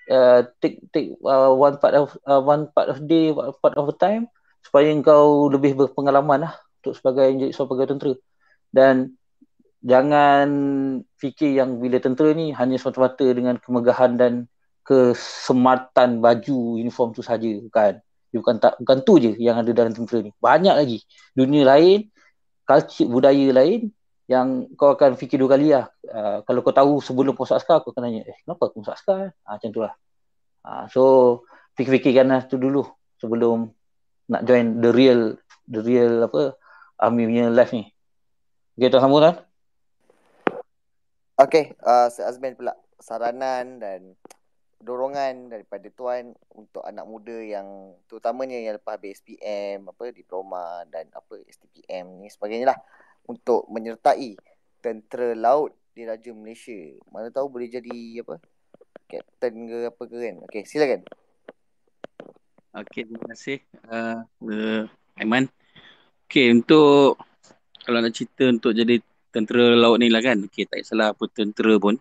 uh, take take uh, one part of uh, one part of day, one part of time supaya engkau lebih berpengalaman lah untuk sebagai jadi seorang pegawai tentera dan jangan fikir yang bila tentera ni hanya semata-mata dengan kemegahan dan kesematan baju uniform tu saja kan? dia bukan tak bukan tu je yang ada dalam tentera ni banyak lagi dunia lain culture budaya lain yang kau akan fikir dua kali lah uh, kalau kau tahu sebelum kau masuk kau akan tanya eh kenapa aku masuk Ah, ha, macam tu lah ha, so fikir fikirkanlah tu dulu sebelum nak join the real the real apa army punya live ni. Okay, tuan sambung tuan. Okay, uh, Sir Azman pula saranan dan dorongan daripada tuan untuk anak muda yang terutamanya yang lepas habis SPM, apa diploma dan apa STPM ni sebagainya lah untuk menyertai tentera laut di Raja Malaysia. Mana tahu boleh jadi apa? Captain ke apa ke kan. Okey, silakan. Okay terima kasih uh, Aiman. Okey, untuk kalau nak cerita untuk jadi tentera laut ni lah kan. Okey, tak salah apa tentera pun.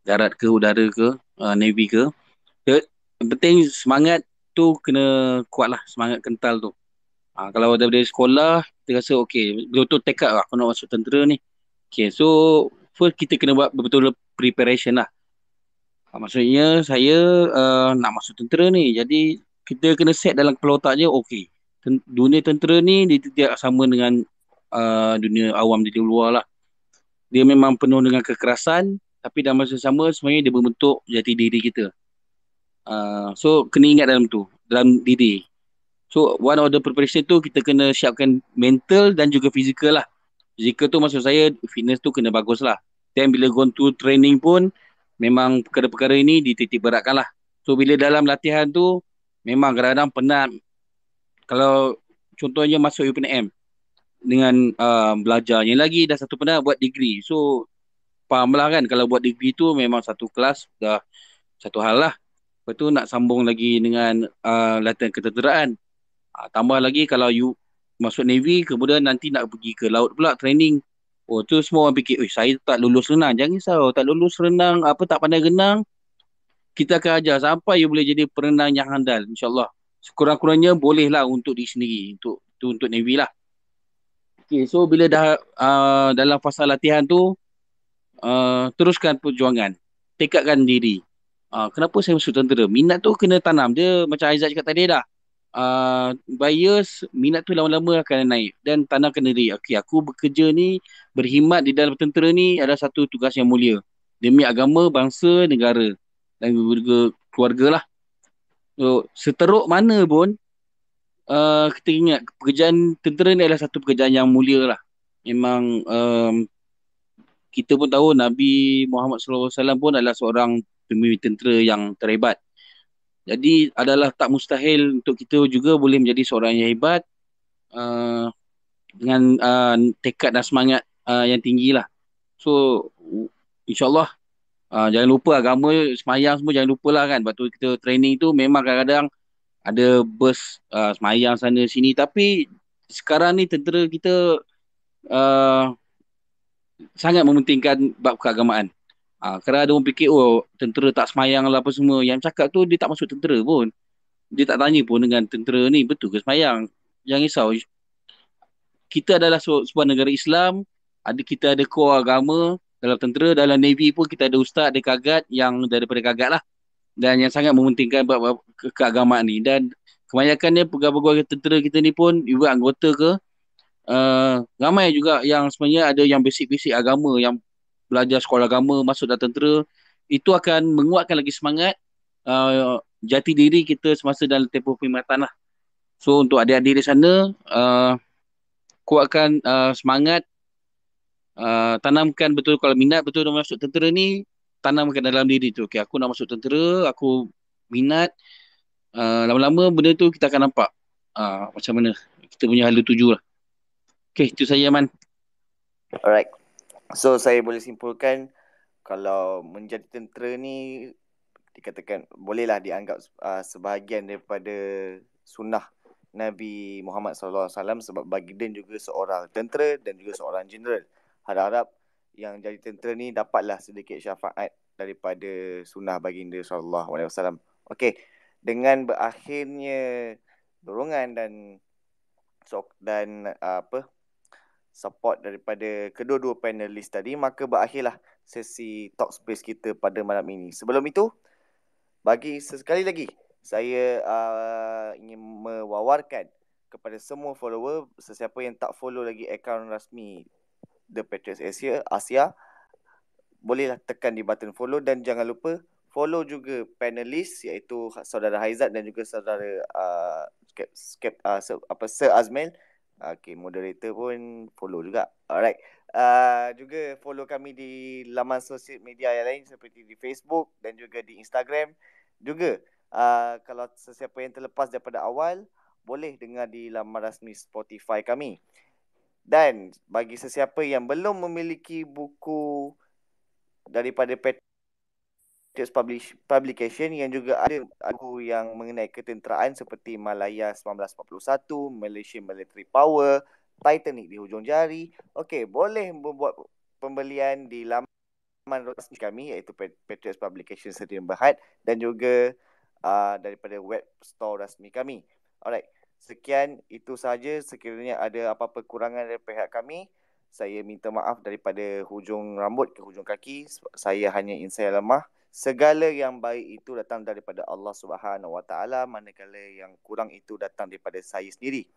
Darat ke, udara ke, uh, navy ke. So, yang penting semangat tu kena kuat lah. Semangat kental tu. Uh, kalau dari sekolah, kita rasa okey. Betul-betul tekad lah aku nak masuk tentera ni. Okay so first kita kena buat betul-betul preparation lah. Ah, maksudnya saya uh, nak masuk tentera ni. Jadi kita kena set dalam kepala otak je okey Ten- dunia tentera ni dia tidak sama dengan uh, dunia awam di luar lah dia memang penuh dengan kekerasan tapi dalam masa sama sebenarnya dia membentuk jati diri kita uh, so kena ingat dalam tu dalam diri so one of the preparation tu kita kena siapkan mental dan juga fizikal lah fizikal tu maksud saya fitness tu kena bagus lah then bila go to training pun memang perkara-perkara ini dititik beratkan lah so bila dalam latihan tu memang kadang-kadang penat kalau contohnya masuk UPNM dengan uh, belajarnya lagi dah satu pernah buat degree so faham lah kan kalau buat degree tu memang satu kelas dah satu hal lah lepas tu nak sambung lagi dengan uh, latihan keteteraan uh, ah, tambah lagi kalau you masuk Navy kemudian nanti nak pergi ke laut pula training oh tu semua orang fikir saya tak lulus renang jangan risau tak lulus renang apa tak pandai renang kita akan ajar sampai you boleh jadi perenang yang handal insyaallah sekurang-kurangnya bolehlah untuk diri sendiri untuk tu untuk navy lah okey so bila dah uh, dalam fasa latihan tu uh, teruskan perjuangan tekadkan diri uh, kenapa saya masuk tentera minat tu kena tanam dia macam Aizat cakap tadi dah uh, bias minat tu lama-lama akan naik dan tanamkan diri okey aku bekerja ni berkhidmat di dalam tentera ni ada satu tugas yang mulia demi agama bangsa negara dan juga keluarga lah. So, seteruk mana pun, uh, kita ingat pekerjaan tentera ni adalah satu pekerjaan yang mulia lah. Memang um, kita pun tahu Nabi Muhammad SAW pun adalah seorang pemimpin tentera yang terhebat. Jadi adalah tak mustahil untuk kita juga boleh menjadi seorang yang hebat uh, dengan uh, tekad dan semangat uh, yang tinggi lah. So insyaAllah uh, jangan lupa agama semayang semua jangan lupa lah kan. Lepas tu kita training tu memang kadang-kadang ada bus uh, semayang sana sini tapi sekarang ni tentera kita uh, sangat mementingkan bab keagamaan. Uh, kerana ada orang fikir oh tentera tak semayang lah apa semua. Yang cakap tu dia tak masuk tentera pun. Dia tak tanya pun dengan tentera ni betul ke semayang. Jangan risau. Kita adalah sebuah negara Islam. Ada kita ada kuah agama dalam tentera dalam navy pun kita ada ustaz ada kagat yang daripada kagat lah dan yang sangat mementingkan buat ke- keagamaan ni dan kebanyakannya pegawai-pegawai tentera kita ni pun juga anggota ke uh, ramai juga yang sebenarnya ada yang basic-basic agama yang belajar sekolah agama masuk dalam tentera itu akan menguatkan lagi semangat uh, jati diri kita semasa dalam tempoh perkhidmatan lah. So untuk adik-adik di sana uh, kuatkan uh, semangat Ah, tanamkan betul kalau minat betul nak masuk tentera ni tanamkan dalam diri tu okey aku nak masuk tentera aku minat uh, lama-lama benda tu kita akan nampak uh, macam mana kita punya hala tuju lah okey itu saya man. alright so saya boleh simpulkan kalau menjadi tentera ni dikatakan bolehlah dianggap uh, sebahagian daripada sunnah Nabi Muhammad SAW sebab dan juga seorang tentera dan juga seorang jeneral harap-harap yang jadi tentera ni dapatlah sedikit syafaat daripada sunnah baginda sallallahu alaihi wasallam. Okey, dengan berakhirnya dorongan dan sok dan uh, apa support daripada kedua-dua panelis tadi maka berakhirlah sesi talk space kita pada malam ini. Sebelum itu bagi sekali lagi saya uh, ingin mewawarkan kepada semua follower sesiapa yang tak follow lagi akaun rasmi The Patriots Asia, Asia bolehlah tekan di button follow dan jangan lupa follow juga panelis iaitu saudara Haizat dan juga saudara uh, skep, uh, Sir, apa Sir Azmil. Okay, moderator pun follow juga. Alright. Uh, juga follow kami di laman sosial media yang lain seperti di Facebook dan juga di Instagram. Juga uh, kalau sesiapa yang terlepas daripada awal boleh dengar di laman rasmi Spotify kami. Dan bagi sesiapa yang belum memiliki buku daripada Patriots Publication yang juga ada buku yang mengenai ketenteraan seperti Malaya 1941, Malaysia Military Power, Titanic di hujung jari. Okey, boleh membuat pembelian di laman resmi kami iaitu Patriots Publication Seri Berhad dan juga uh, daripada web store rasmi kami. Alright. Sekian itu sahaja sekiranya ada apa-apa kurangan dari pihak kami saya minta maaf daripada hujung rambut ke hujung kaki saya hanya insya yang lemah segala yang baik itu datang daripada Allah Subhanahu Wa manakala yang kurang itu datang daripada saya sendiri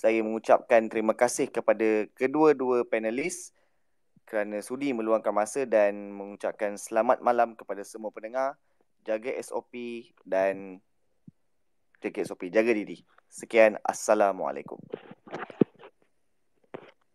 saya mengucapkan terima kasih kepada kedua-dua panelis kerana sudi meluangkan masa dan mengucapkan selamat malam kepada semua pendengar jaga SOP dan Take care Sopi. Jaga diri. Sekian. Assalamualaikum.